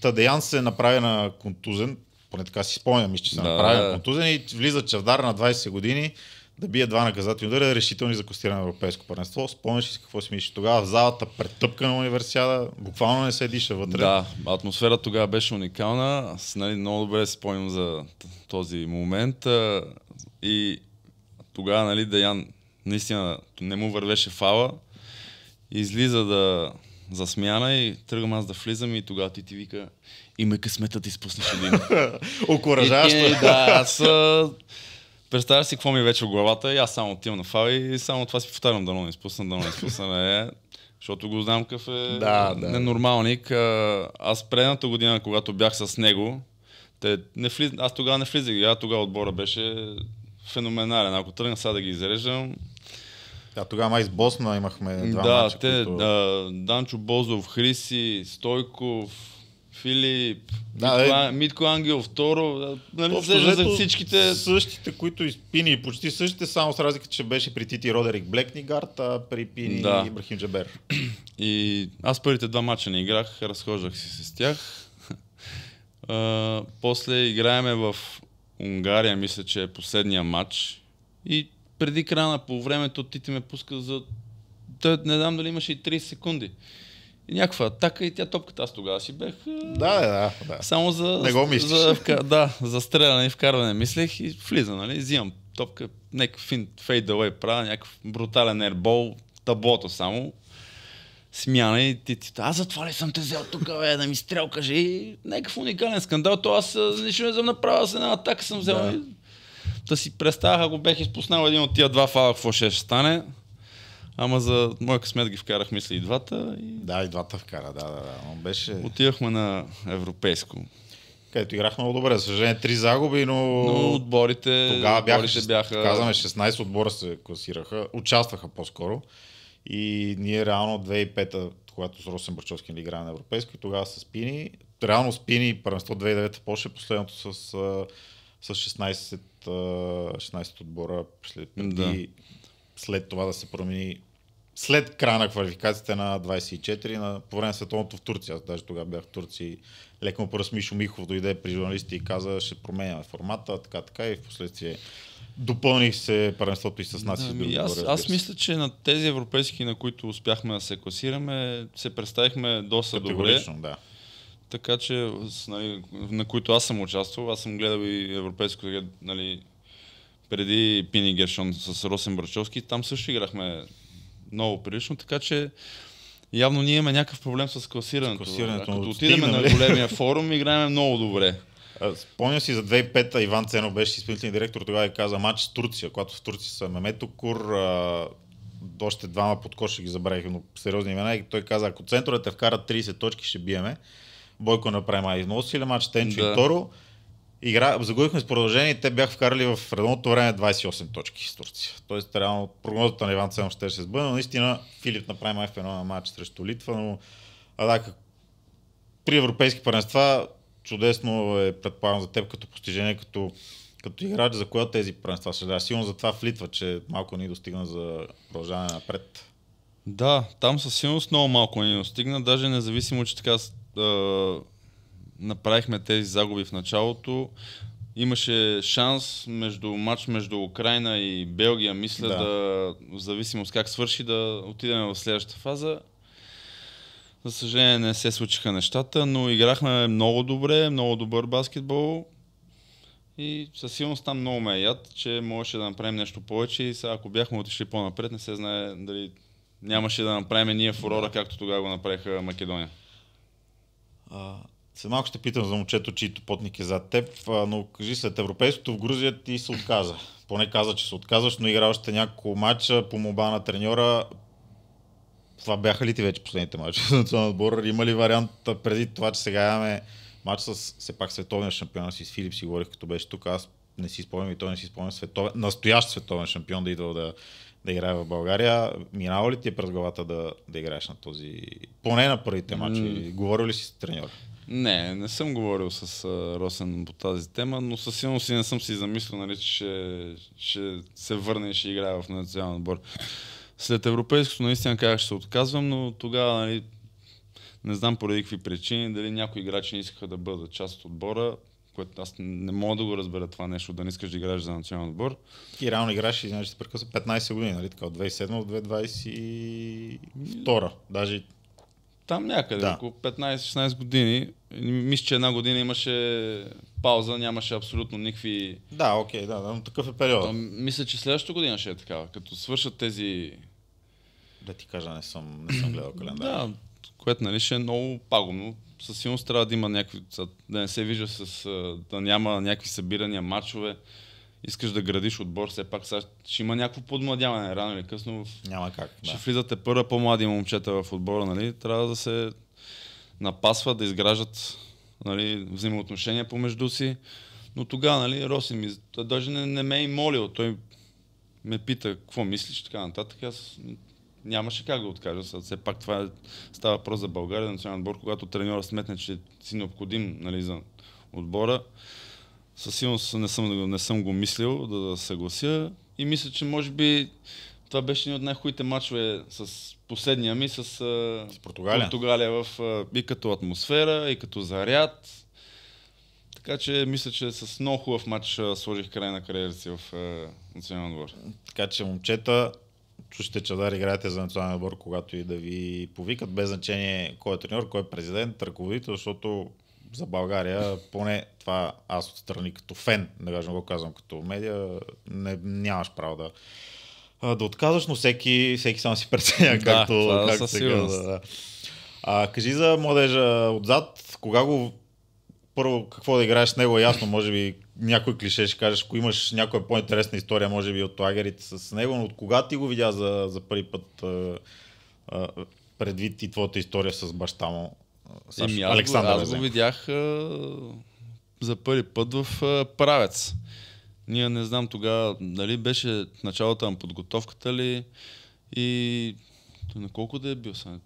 Тадеян се направи на контузен, поне така си спомням, че се да, направи да. контузен и влиза Чавдар на 20 години да бие два наказателни удара, е решителни за костиране на Европейско първенство. Спомняш ли си какво си мислиш? Тогава в залата претъпка на универсиада, буквално не се диша вътре. Да, атмосфера тогава беше уникална. Аз нали, много добре спомням за този момент. И тогава нали, Даян наистина не му вървеше фала. Излиза да за смяна и тръгвам аз да влизам и тогава ти ти вика и ме късмета ти спуснеш един. Окоръжаващо. Да, аз Представя си какво ми е вече в главата и аз само отивам на фал и само това си повтарям, е е да не спусна, да не спусна. Е, защото го знам какъв е да, да. ненормалник. Аз предната година, когато бях с него, те не влиз... аз тогава не влизах, а тогава отбора беше феноменален. Ако тръгна сега да ги изреждам, да, тогава май с Босна имахме два да, мача, те, които... да, Данчо Бозов, Хриси, Стойков, Филип, да, Митко, е... Митко Ангел, второ, нали, Общо, за всичките... Същите, които изпини, почти същите, само с разлика, че беше при Тити Родерик Блекнигард, а при Пини да. Ибрахим Джабер. И аз първите два мача не играх, разхождах си с тях. А, после играеме в Унгария, мисля, че е последния матч. И преди крана по времето Тити ме пуска за... не знам дали имаше и 30 секунди някаква атака и тя топката. Аз тогава си бех. Е, да, да, да. Само за. Не го мислиш. За, да, за стреляне и вкарване мислех и влиза, нали? Взимам топка, някакъв финт фейдауей правя, някакъв брутален ербол, таблото само. Смяна и ти, ти, аз затова ли съм те взел тук, бе, да ми стрел, кажи. И някакъв уникален скандал, то аз нищо не съм направил, с една атака съм взел. Да. та си представях, ако бех изпуснал един от тия два фала, какво ще, ще стане. Ама за моя късмет ги вкарах, мисля, и двата. И... Да, и двата вкара, да, да, да. Но беше... Отивахме на европейско. Където играх много добре. За съжаление, три загуби, но... но отборите, Тогава бяха, отборите бяха... Казваме, 16 отбора се класираха, участваха по-скоро. И ние реално 2005-та, когато с Росен Бърчовски играе на европейско, и тогава с Пини. Реално с Пини първенство 2009 Польша, последното с, с 16, 16 отбора след, преди, да. след това да се промени след края на квалификацията на 24, на, по време на световното в Турция. Аз даже тогава бях в Турция и леко му Мишо Михов дойде при журналисти и каза, ще променяме формата, така, така и в последствие допълних се първенството и с нас. Да, и аз, аз мисля, че на тези европейски, на които успяхме да се класираме, се представихме доста добре. да. Така че, нали, на които аз съм участвал, аз съм гледал и европейско, нали, преди Пини Гершон с Росен Брачовски, там също играхме много прилично, така че явно ние имаме някакъв проблем с класирането. С класирането да, като отидем на нали? големия форум, играем много добре. Спомням си за 2005-та Иван Ценов беше изпълнителен директор, тогава и каза матч с Турция, когато в Турция са Мемето Кур, още двама подкоши ги забравих, но сериозни имена. И той каза, ако центровете вкарат 30 точки, ще биеме. Бойко направи май много силен матч, Тенчо да. и Торо. Игра, загубихме с продължение и те бяха вкарали в редното време 28 точки с Турция. Тоест, реално прогнозата на Иван Ценов ще се сбъде, но наистина Филип направи май феномен матч срещу Литва, но а да, как... при европейски първенства чудесно е предполагам за теб като постижение, като, като играч, за коя тези първенства ще да. Сигурно за това в Литва, че малко ни достигна за продължаване напред. Да, там със сигурност много малко ни достигна, даже независимо, че така направихме тези загуби в началото, имаше шанс между матч между Украина и Белгия, мисля, да. да в зависимост как свърши, да отидем в следващата фаза. За съжаление не се случиха нещата, но играхме много добре, много добър баскетбол. И със сигурност там много ме яд, че можеше да направим нещо повече и сега ако бяхме отишли по-напред, не се знае дали нямаше да направим ние фурора, както тогава го направиха Македония. А, след малко ще питам за момчето, чието потник е зад теб, но кажи след европейското в Грузия ти се отказа. Поне каза, че се отказваш, но игра още няколко матча по моба на треньора. Това бяха ли ти вече последните мача на национал отбор? Има ли вариант преди това, че сега имаме матч с все пак световния шампион? Си с Филип си говорих, като беше тук. Аз не си спомням и той не си спомня световен, настоящ световен шампион да идва да, да играе в България. Минава ли ти е през главата да, да играеш на този, поне на първите матчи? Mm. Говорил ли си с треньора? Не, не съм говорил с а, Росен по тази тема, но със сигурност си не съм си замислил, нали, че ще, ще се върне и ще играе в национален отбор. След европейското наистина казах, ще се отказвам, но тогава нали, не знам поради какви причини, дали някои играчи не искаха да бъдат част от отбора, което аз не мога да го разбера това нещо, да не искаш да играеш за национален отбор. И реално играеш, извинявай, значи, ще прекъсна, 15 години, нали така, от 2007 до 2022, даже... Там някъде, да. около 15-16 години, мисля, че една година имаше пауза, нямаше абсолютно никакви... Да, окей, okay, да, но такъв е период. То, мисля, че следващата година ще е такава. Като свършат тези... Да ти кажа, не съм, не съм гледал календар. Да, което нали ще е много пагубно. Със сигурност трябва да има някакви... Да не се вижда с... Да няма някакви събирания, матчове. Искаш да градиш отбор, все пак сега ще има някакво подмладяване рано или късно. В... Няма как. Да. Ще влизате първа по-млади момчета в отбора, нали? Трябва да се напасват, да изграждат нали, взаимоотношения помежду си. Но тогава, нали, Роси ми, той даже не, не ме е и молил. Той ме пита, какво мислиш, така нататък. Аз нямаше как да откажа. Сега, все пак това е, става въпрос за България, национален отбор, когато треньора сметне, че си необходим нали, за отбора. Със сигурност не съм, не съм го мислил да, да съглася и мисля, че може би това беше един от най-хубавите мачове с последния ми, с, с Португалия. Португалия в, и като атмосфера, и като заряд. Така че мисля, че с много хубав матч сложих край на кариерата си в националния отбор. Така че момчета, чушите чадар играете за националния отбор, когато и да ви повикат, без значение кой е треньор, кой е президент, ръководител, защото за България, поне това аз отстрани като фен, да го казвам като медиа, не, нямаш право да, да отказваш, но всеки, всеки сам си преценя да, както, това, както се казва. Да, да. А, кажи за младежа отзад, кога го първо какво да играеш с него е ясно, може би някой клише ще кажеш, ако имаш някоя по-интересна история, може би от лагерите с него, но от кога ти го видя за, за първи път а, предвид и твоята история с баща му? Саш, Еми, аз, Александър аз го видях а, за първи път в а, Правец. Ние не знам тогава, дали беше началото на подготовката ли и на колко да е бил сега?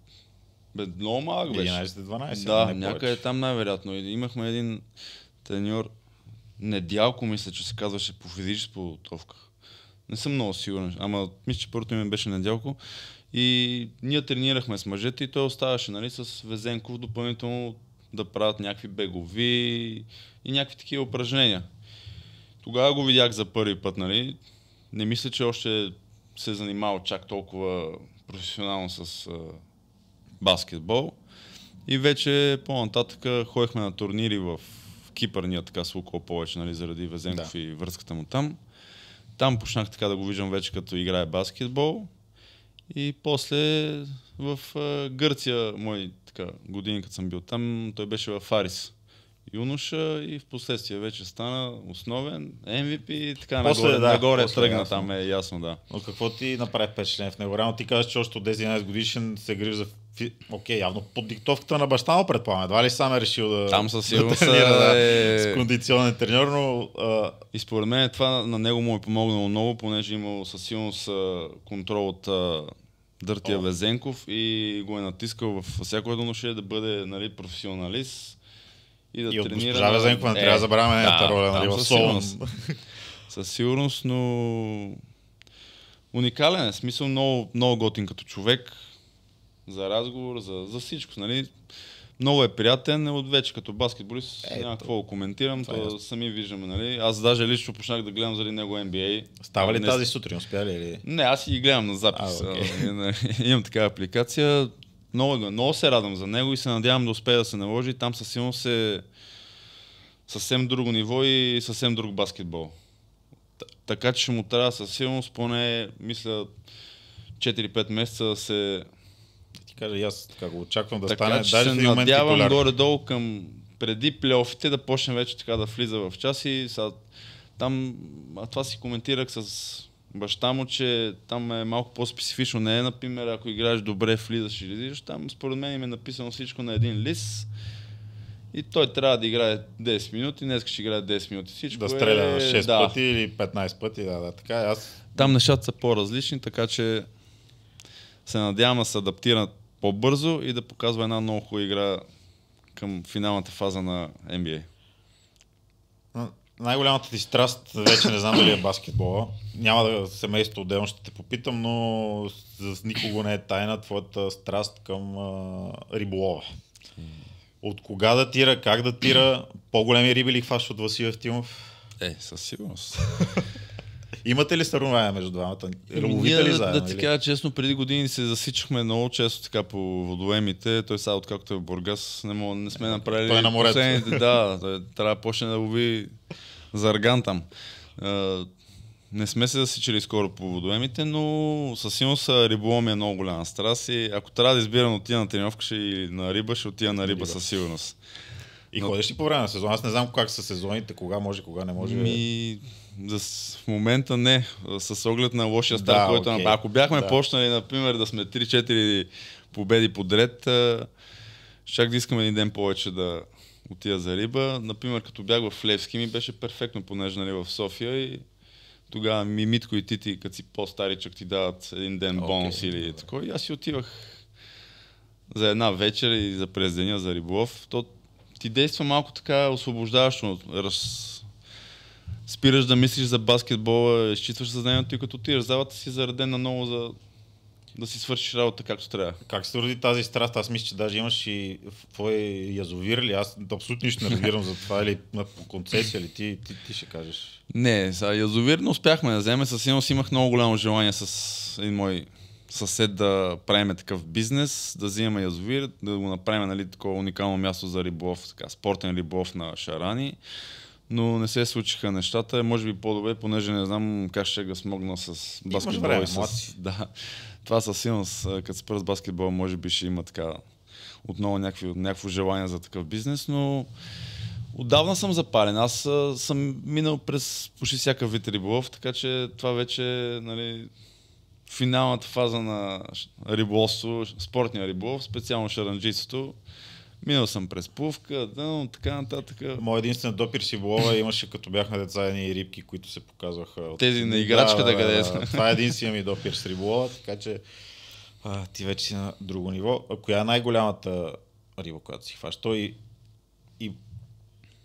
Бе, много малък беше. 11-12. Да, не някъде там най-вероятно. имахме един треньор, Недялко мисля, че се казваше по физическа подготовка. Не съм много сигурен, ама мисля, че първото име беше Недялко. И ние тренирахме с мъжете и той оставаше нали, с Везенков допълнително да правят някакви бегови и някакви такива упражнения. Тогава го видях за първи път, нали? Не мисля, че още се е занимавал чак толкова професионално с а, баскетбол. И вече по-нататък ходихме на турнири в Кипър, ние така се повече, нали, заради Везенков да. и връзката му там. Там почнах така да го виждам вече като играе баскетбол. И после в а, Гърция, мои така, години, като съм бил там, той беше в Фарис юноша и в последствие вече стана основен, MVP и така после, нагоре, да, нагоре после, тръгна ясно. там, е ясно, да. Но какво ти направи впечатление в него? Реално ти казваш, че още от 10-11 годишен се грижи за Окей, okay, явно под диктовката на баща му предполагам. Едва ли сам е решил да, Там със сигурност е- да да, е... с кондиционен треньор, но... А... И според мен това на него му е помогнало много, понеже е имал със сигурност контрол от Дъртия О. Везенков и го е натискал във всяко едно да бъде нали, професионалист, и да и от тренира. Госпожа Везенкова не трябва да е, забравяме нейната да, роля, нали, в със сигурност. със сигурност, но уникален е. Смисъл много, много готин като човек за разговор, за, за всичко. Нали? Много е приятен е от вече като баскетболист. Е, няма какво да коментирам, е то е. сами виждаме. Нали? Аз даже лично почнах да гледам заради него NBA. Става ли не... тази сутрин? Успя ли? Не, аз и гледам на запис. А, okay. Нали? имам такава апликация много, е много се радвам за него и се надявам да успее да се наложи. Там със сигурност се съвсем друго ниво и съвсем друг баскетбол. Така че ще му трябва със сигурност поне, мисля, 4-5 месеца да се... Ти кажа, аз така го очаквам да така, стане. Че се надявам горе-долу към преди плейофите да почне вече така да влиза в час и сега, там, а това си коментирах с баща му, че там е малко по-специфично. Не е, например, ако играеш добре, влизаш и излизаш. Там според мен им е написано всичко на един лист. И той трябва да играе 10 минути, днес ще играе 10 минути. Всичко да стреля е... на 6 да. пъти или 15 пъти, да, да, така е. аз. Там нещата са по-различни, така че се надявам да се адаптират по-бързо и да показва една много хубава игра към финалната фаза на NBA най-голямата ти страст, вече не знам дали е баскетбола. Няма да семейство отделно ще те попитам, но за никого не е тайна твоята страст към а, риболова. От кога да тира, как да тира, по-големи риби ли хващат Васил Евтимов? Е, със сигурност. Имате ли съревнования между двамата? Ами Ловите ли заедно? Да, да ти кажа честно, преди години се засичахме много често така по водоемите. Той сега, откакто е в Бургас, не, мога, не сме е, направили... Той е на морето. Да, той е, трябва да почне да лови зарган там. Не сме се засичали скоро по водоемите, но със сигурност ми е много голяма страст и ако трябва да избирам отида на тренировка ще и на риба, ще отида на риба, риба. със сигурност. И Но... ходиш ли по време на сезон, Аз не знам как са сезоните, кога може, кога не може. Ми за с... момента не, с оглед на лошия старт, да, който okay. Ако бяхме да. почнали, например, да сме 3-4 победи подред, чак да искаме един ден повече да отида за риба. Например, като бях в Левски ми беше перфектно, понеже нали, в София и тогава ми Митко и Тити, като си по-старичък, ти дават един ден okay, бонус или да. такова. И аз си отивах за една вечер и за през деня за риболов. То ти действа малко така освобождаващо. Раз, спираш да мислиш за баскетбола, изчистваш съзнанието и като ти в залата си зареден на ново за да си свършиш работа както трябва. Как се роди тази страст? Аз мисля, че даже имаш и твой язовир ли? Аз абсолютно нищо не разбирам за това. Или по концесия ли? Ти, ти, ти ще кажеш. Не, за язовир не успяхме да вземе. Със сигурност имах много голямо желание с един мой съсед да правим такъв бизнес, да взимаме язовир, да го направим нали, такова уникално място за риболов, така, спортен риболов на Шарани но не се случиха нещата. Може би по-добре, понеже не знам как ще га смогна с баскетбол. и с... Да, това със сигурност, като спра с баскетбол, може би ще има така отново някакви, някакво желание за такъв бизнес, но отдавна съм запален. Аз съм минал през почти всяка вид риболов, така че това вече нали, финалната фаза на риболство, спортния риболов, специално шаранджийството. Минал съм през Плувка, да, така нататък. Моя единствен допир си Сиболова имаше като бяхме деца едни рибки, които се показваха. От... Тези на играчката да, къде са. Да, това е единствения ми допир с риболова, така че а, ти вече си на друго ниво. А коя е най-голямата риба, която си хваща? Той и,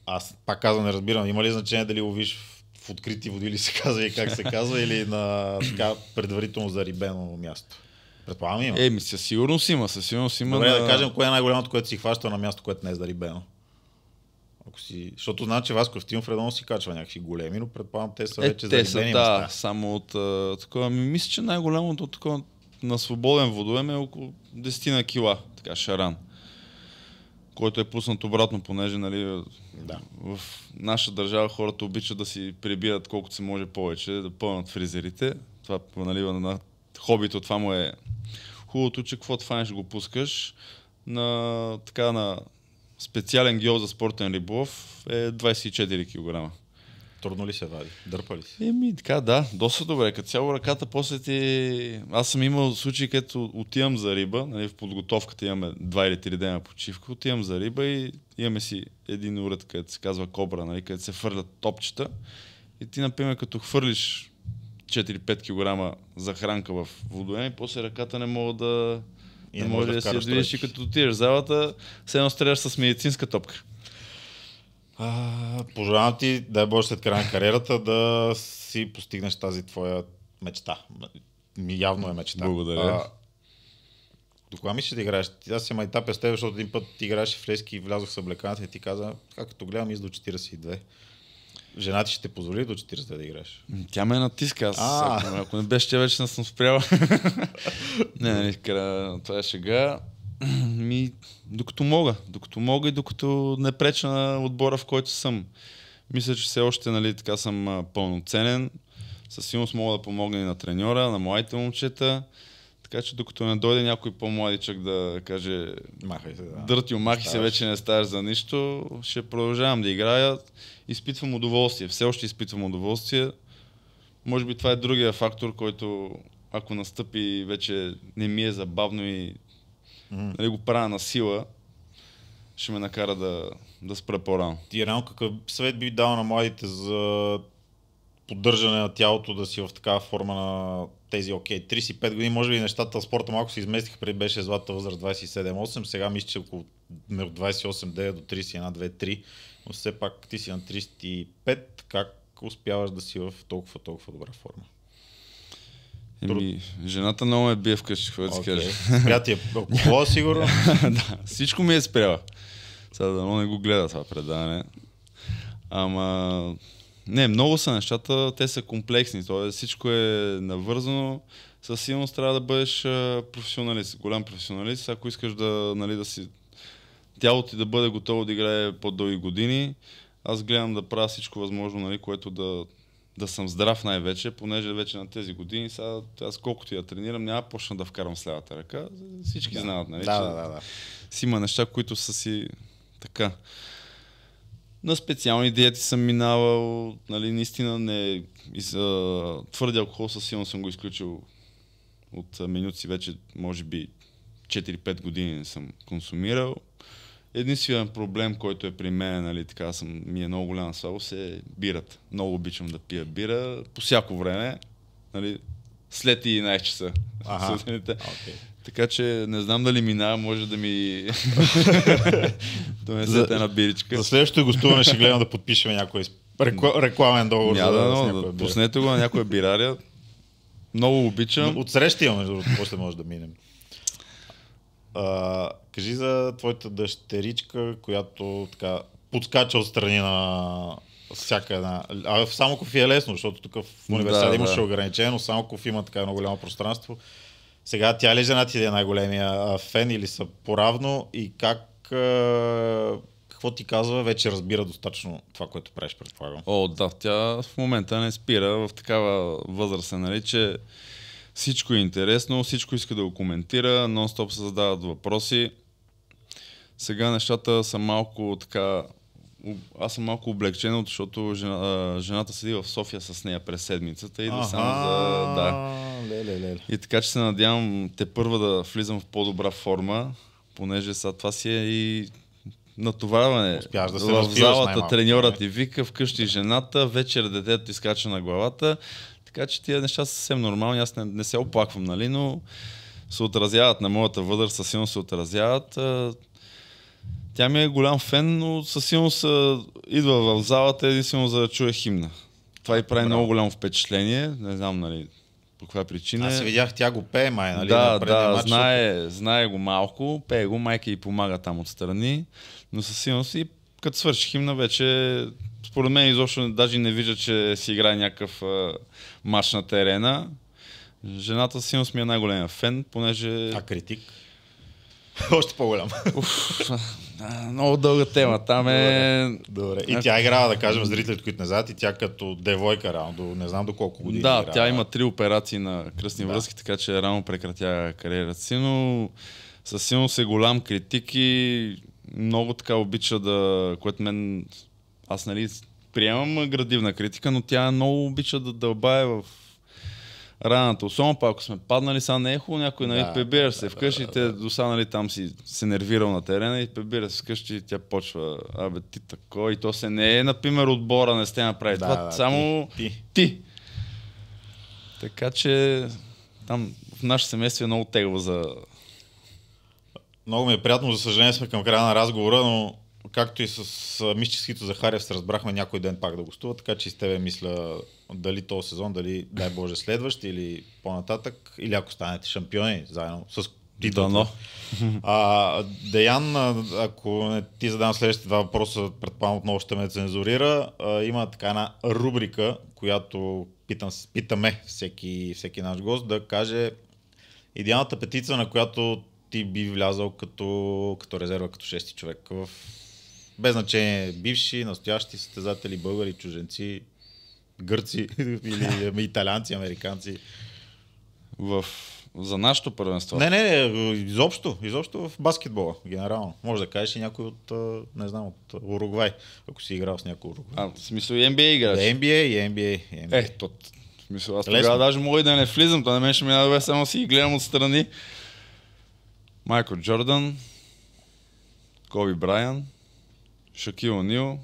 аз пак казвам, не разбирам, има ли значение дали ловиш в, в открити води ли се казва и как се казва, или на така предварително зарибено място? Предполагам има. Еми, със сигурност има, със сигурност има. Добре, на... да кажем, кое е най-голямото, което си хваща на място, което не е зарибено. Ако си... Защото знам, че Васко Евтимов редовно си качва някакви големи, но предполагам те са е, вече те са, да, места. само от такова. Ми, мисля, че най-голямото такова на свободен водоем е около 10 на кила, така шаран който е пуснат обратно, понеже нали, да. в наша държава хората обичат да си прибият колкото се може повече, да пълнат фризерите. Това налива на хобито, това му е хубавото, че каквото нещо го пускаш на, така, на специален гео за спортен риболов е 24 кг. Трудно ли се вади? Дърпа ли се? Еми, така, да, доста добре. Като цяло ръката после ти... Аз съм имал случаи, където отивам за риба, нали, в подготовката имаме 2 или 3 дена почивка, отивам за риба и имаме си един уред, където се казва кобра, нали, където се фърлят топчета. И ти, например, като хвърлиш 4-5 кг захранка в водоем и после ръката не мога да... И не, не може да, да се движиш и като отидеш в залата, се едно стреляш с медицинска топка. А, пожелавам ти, дай Боже, след края на кариерата да си постигнеш тази твоя мечта. Ми явно е мечта. Благодаря. А, до кога мислиш да играеш? Аз съм етап е с теб, защото един път ти играеш в лески и влязох с облеканата и ти каза, както гледам из до 42. Жена ти ще те позволи до 40 да играеш. Тя ме натиска. Аз, а, ако, ако не беше, че вече не съм спрял. не, не, нали, това е шега. Ми, докато мога. Докато мога и докато не преча на отбора, в който съм. Мисля, че все още нали, така съм пълноценен. Със сигурност мога да помогна и на треньора, на моите момчета. Така че докато не дойде някой по-младичък да каже махай се, да. дърти, махи се, вече не ставаш за нищо, ще продължавам да играя. Изпитвам удоволствие, все още изпитвам удоволствие. Може би това е другия фактор, който ако настъпи вече не ми е забавно и mm. нали, го правя на сила, ще ме накара да, да спра по-рано. Ти е рано какъв съвет би дал на младите за поддържане на тялото да си в такава форма на тези, окей, okay, 35 години, може би нещата в спорта малко се изместиха, преди беше злата възраст 27-8, сега мисля, че около 28-9 до 31-2-3, но все пак ти си на 35, как успяваш да си в толкова, толкова добра форма? Еми, жената много ме бие вкъщи, какво да ти кажа. Спря ти е по сигурно? да, всичко ми е спряла. Сега да не го гледа това предаване. Ама не, много са нещата, те са комплексни, т.е. всичко е навързано. Със сигурност трябва да бъдеш професионалист, голям професионалист, ако искаш да, нали, да си тялото ти да бъде готово да играе по-дълги години. Аз гледам да правя всичко възможно, нали, което да, да съм здрав най-вече, понеже вече на тези години, сега, аз колкото я тренирам, няма почна да вкарам с лявата ръка. Всички да. знаят, нали? Да, че, да, да, да. Си има неща, които са си така. На специални диети съм минавал, нали, наистина не... за твърди алкохол със силно съм го изключил от менюто си вече, може би, 4-5 години не съм консумирал. Единствен проблем, който е при мен, нали, така съм, ми е много голяма слабост, е бирата. Много обичам да пия бира по всяко време, нали, след 11 часа. Ага. Okay. Така че не знам дали мина, може да ми донесете една биричка. За следващото гостуване ще гледам да подпишем някой рекламен договор. Няма да, но, да, пуснете го на някоя бирария. Много обичам. От срещи имаме, после може да минем. А, кажи за твоята дъщеричка, която така подскача отстрани на всяка една. А само кофи е лесно, защото тук в университета да, имаше да. ограничено, само кофи има така едно голямо пространство. Сега тя ли жена ти е най-големия фен или са поравно и как а, какво ти казва, вече разбира достатъчно това, което правиш, предполагам. О, да, тя в момента не спира в такава възраст, нали, че всичко е интересно, всичко иска да го коментира, нон-стоп се задават въпроси. Сега нещата са малко така аз съм малко облегчен, защото жена, жената седи в София с нея през седмицата и да само за... Да. И така, че се надявам те първа да влизам в по-добра форма, понеже сега това си е и натоварване. Успяш да се в залата треньорът ти вика, вкъщи жената, вечер детето изкача на главата. Така че тия неща са съвсем нормални. Аз не, не се оплаквам, нали, но се отразяват на моята възраст, със силно се отразяват. Тя ми е голям фен, но със сигурност идва в залата единствено за да чуе химна. Това и прави Браво. много голямо впечатление. Не знам, нали, по каква причина. Аз видях, тя го пее май, нали? Да, да, матч, знае, знае го малко, пее го, майка и помага там отстрани, но със сигурност и като свърши химна вече, според мен изобщо даже не вижда, че си играе някакъв мач на терена. Жената със сигурност ми е най-големия фен, понеже... А критик? Още по-голям много дълга тема. Там е... Добре. И тя играва, да кажем, зрителите, които не знаят, и тя като девойка, рано, до, не знам до колко години. Да, играла. тя има три операции на кръстни да. връзки, така че рано прекратя кариерата си, но със силно е голям критик и много така обича да, което мен, аз нали приемам градивна критика, но тя много обича да дълбае в раната. Особено па, ако сме паднали, сега не е хубаво някой, нали, да, прибираш се да, вкъщи, да, те да. достанали там си се нервирал на терена и прибира се вкъщи и тя почва, абе ти тако и то се не е, например, отбора не сте направи да, това, да, само ти. ти. ти. Така че там в наше семейство е много тегло за... Много ми е приятно, за съжаление сме към края на разговора, но както и с мистическите Захарев се разбрахме някой ден пак да гостува, така че и с тебе мисля дали този сезон, дали дай Боже следващ или по-нататък, или ако станете шампиони заедно с титлата. А, Деян, ако не ти задам следващите два въпроса, предполагам отново ще ме цензурира. А, има така една рубрика, която питам, питаме всеки, всеки наш гост да каже идеалната петица, на която ти би влязал като, като резерва, като шести човек в без значение бивши, настоящи състезатели, българи, чуженци, гърци или ами, италянци, американци. В... За нашето първенство? Не, не, изобщо, изобщо в баскетбола, генерално. Може да кажеш и някой от, не знам, от Уругвай, ако си играл с някой Уругвай. А, в смисъл и NBA играш? Да, NBA и NBA. NBA. Е, тот, в смисъл, аз Лесно. тогава даже мога и да не влизам, това не мен ще ми добре, само си и гледам отстрани. Майкъл Джордан, Коби Брайан, Шакил Нил,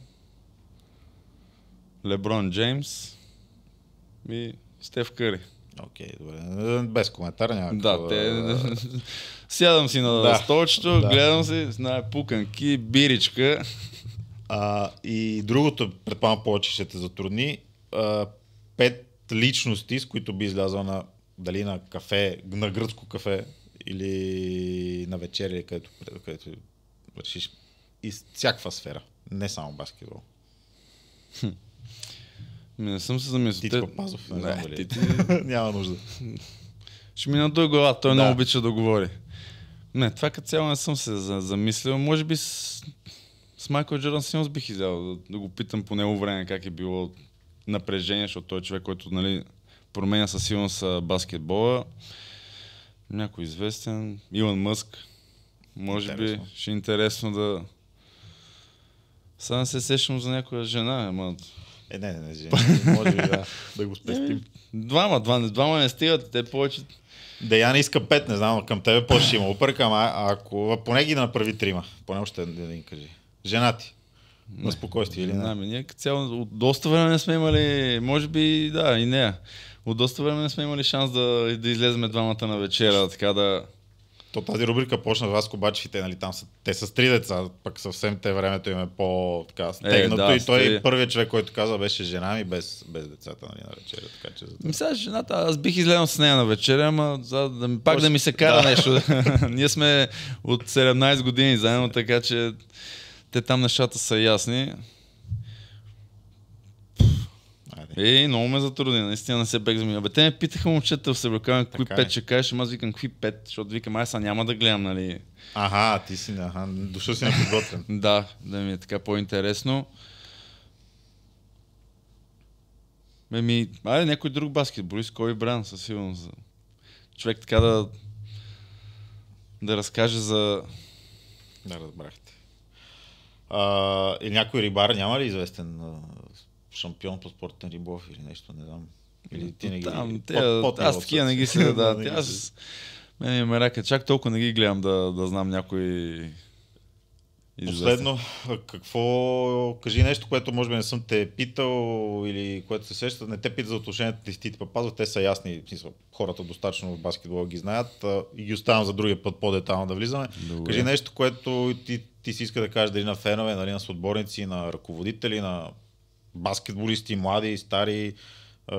Леброн Джеймс и Стеф Къри. Окей, добре. Без коментар няма Да, какво... те... Сядам си на да, столчето, да. гледам си, знае пуканки, биричка. А, и другото, предполагам, повече ще те затрудни. А, пет личности, с които би излязъл на дали на кафе, на гръцко кафе или на вечеря, където, където решиш. И всякаква сфера, не само баскетбол. Хм. Ми не съм се замислил. Титко Пазов, не, не е. ти, ти... Няма нужда. Ще мина до глава, той да. много обича да говори. Не, това като цяло не съм се замислил. Може би с, с Майкъл Джордан Симс бих изял да, да го питам по него време как е било напрежение, защото той е човек, който нали, променя със сигурност баскетбола. Някой известен, Илон Мъск. Може интересно. би ще е интересно да... Сега не се сещам за някоя жена, ама е, не, не, не, може би да, да го спестим. Двама, двама, двама не стигат, те повече. Деян иска пет, не знам, към тебе повече ще има упрека, ама ако поне ги да направи трима, поне още един кажи. Женати. На спокойствие или не? ние цяло от доста време не сме имали, може би да, и нея. От доста време не сме имали шанс да, да излезем двамата на вечера, така да, то тази рубрика почна с вас, те, нали, там са, те са с три деца, пък съвсем те времето им е по така е, стегнато е, да, и той е първият човек, който каза, беше жена ми без, без децата нали, на вечеря. Така, че за... Сега жената, аз бих излезнал с нея на вечеря, ама за, да, пак Пош... да ми се кара да. нещо. Ние сме от 17 години заедно, така че те там нещата са ясни. Е, много ме затрудни, наистина не се бех за те ме питаха момчета в Себракан, кои е. пет ще кажеш, аз викам, какви пет, защото викам, аз няма да гледам, нали. Аха, ти си, аха, дошъл си неподготвен. да, да ми е така по-интересно. Ме ми, айде някой друг баскетболист, кой Бран със сигурност. Човек така да да разкаже за... Да, разбрахте. А, и някой рибар няма ли известен шампион по спортен риболов или нещо, не знам. Или ти не ги... Там, те, под, под аз такива не ги си да. Тя, аз, мене мерака, чак толкова не ги гледам да, да знам някой Последно, какво, кажи нещо, което може би не съм те питал или което се сеща, не те пита за отношенията ти с Тити Папазов, те са ясни, хората достатъчно в баскетбол ги знаят и ги оставям за другия път по-детално да влизаме. Добре. Кажи нещо, което ти, ти си иска да кажеш дали на фенове, нали, на съотборници, на ръководители, на баскетболисти, млади, стари,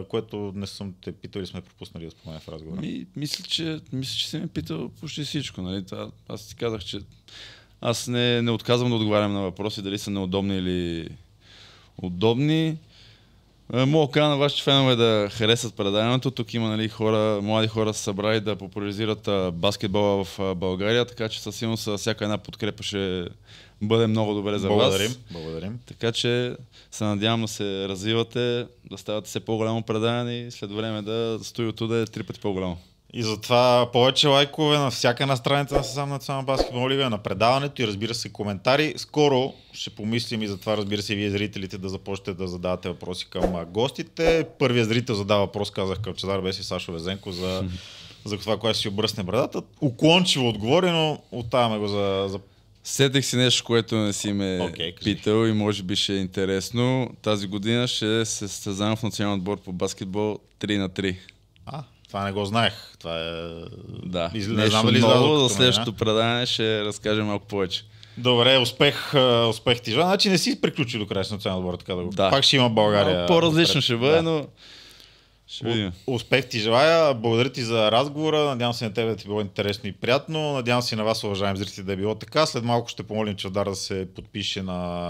което не съм те питал и сме пропуснали да споменем в разговора. Ми, мисля, че, мисля, че си ме питал почти всичко. Нали? Та, аз ти казах, че аз не, не отказвам да отговарям на въпроси дали са неудобни или удобни. Е, мога кажа на вашите фенове да харесат предаването. Тук има нали, хора, млади хора са събрали да популяризират баскетбола в България, така че със сигурност всяка една подкрепа ще бъде много добре за благодарим, вас. Благодарим. Така че се надявам да се развивате, да ставате все по-голямо предаване и след време да стои от да е три пъти по-голямо. И затова повече лайкове на всяка на страница на Съсам Национална баскетбол лига, на предаването и разбира се коментари. Скоро ще помислим и за това, разбира се, вие зрителите да започнете да задавате въпроси към гостите. Първият зрител задава въпрос, казах към Чезар Беси Сашо Везенко за, за това, което си обръсне брадата. Уклончиво отговори, но оставяме го за, за Сетих си нещо, което не си ме okay, питал и може би ще е интересно. Тази година ще се състезавам в националния отбор по баскетбол 3 на 3. Това не го знаех. Това е... Да. Из... Не знам дали ново, за следващото предаване ще разкажем малко повече. Добре, успех, успех ти. Значи не си приключи до края с националния отбор, така да го. Да. Пак ще има България. Но по-различно ще бъде, да. но... Ще Успех ти желая. Благодаря ти за разговора. Надявам се на тебе да ти било интересно и приятно. Надявам се на вас, уважаеми зрители, да е било така. След малко ще помолим Чадар да се подпише на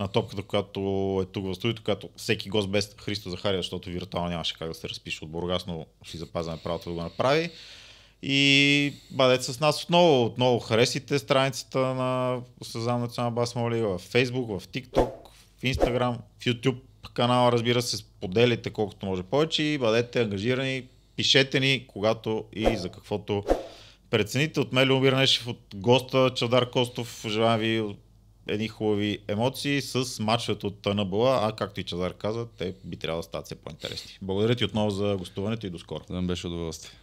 на топката, която е тук в студиото, като всеки гост без Христо Захария, защото виртуално нямаше как да се разпише от Бургас, но си запазваме правото да го направи. И бъдете с нас отново. Отново харесите страницата на Съзам Национална басма в Facebook, в TikTok, в Instagram, в YouTube канала. Разбира се, споделите колкото може повече и бъдете ангажирани. Пишете ни, когато и за каквото прецените. От мен Любир Нешев, от госта Чадар Костов. Желая ви едни хубави емоции с матчът от Танабола, а както и Чазар каза, те би трябвало да стават все по-интересни. Благодаря ти отново за гостуването и до скоро. Да беше удоволствие.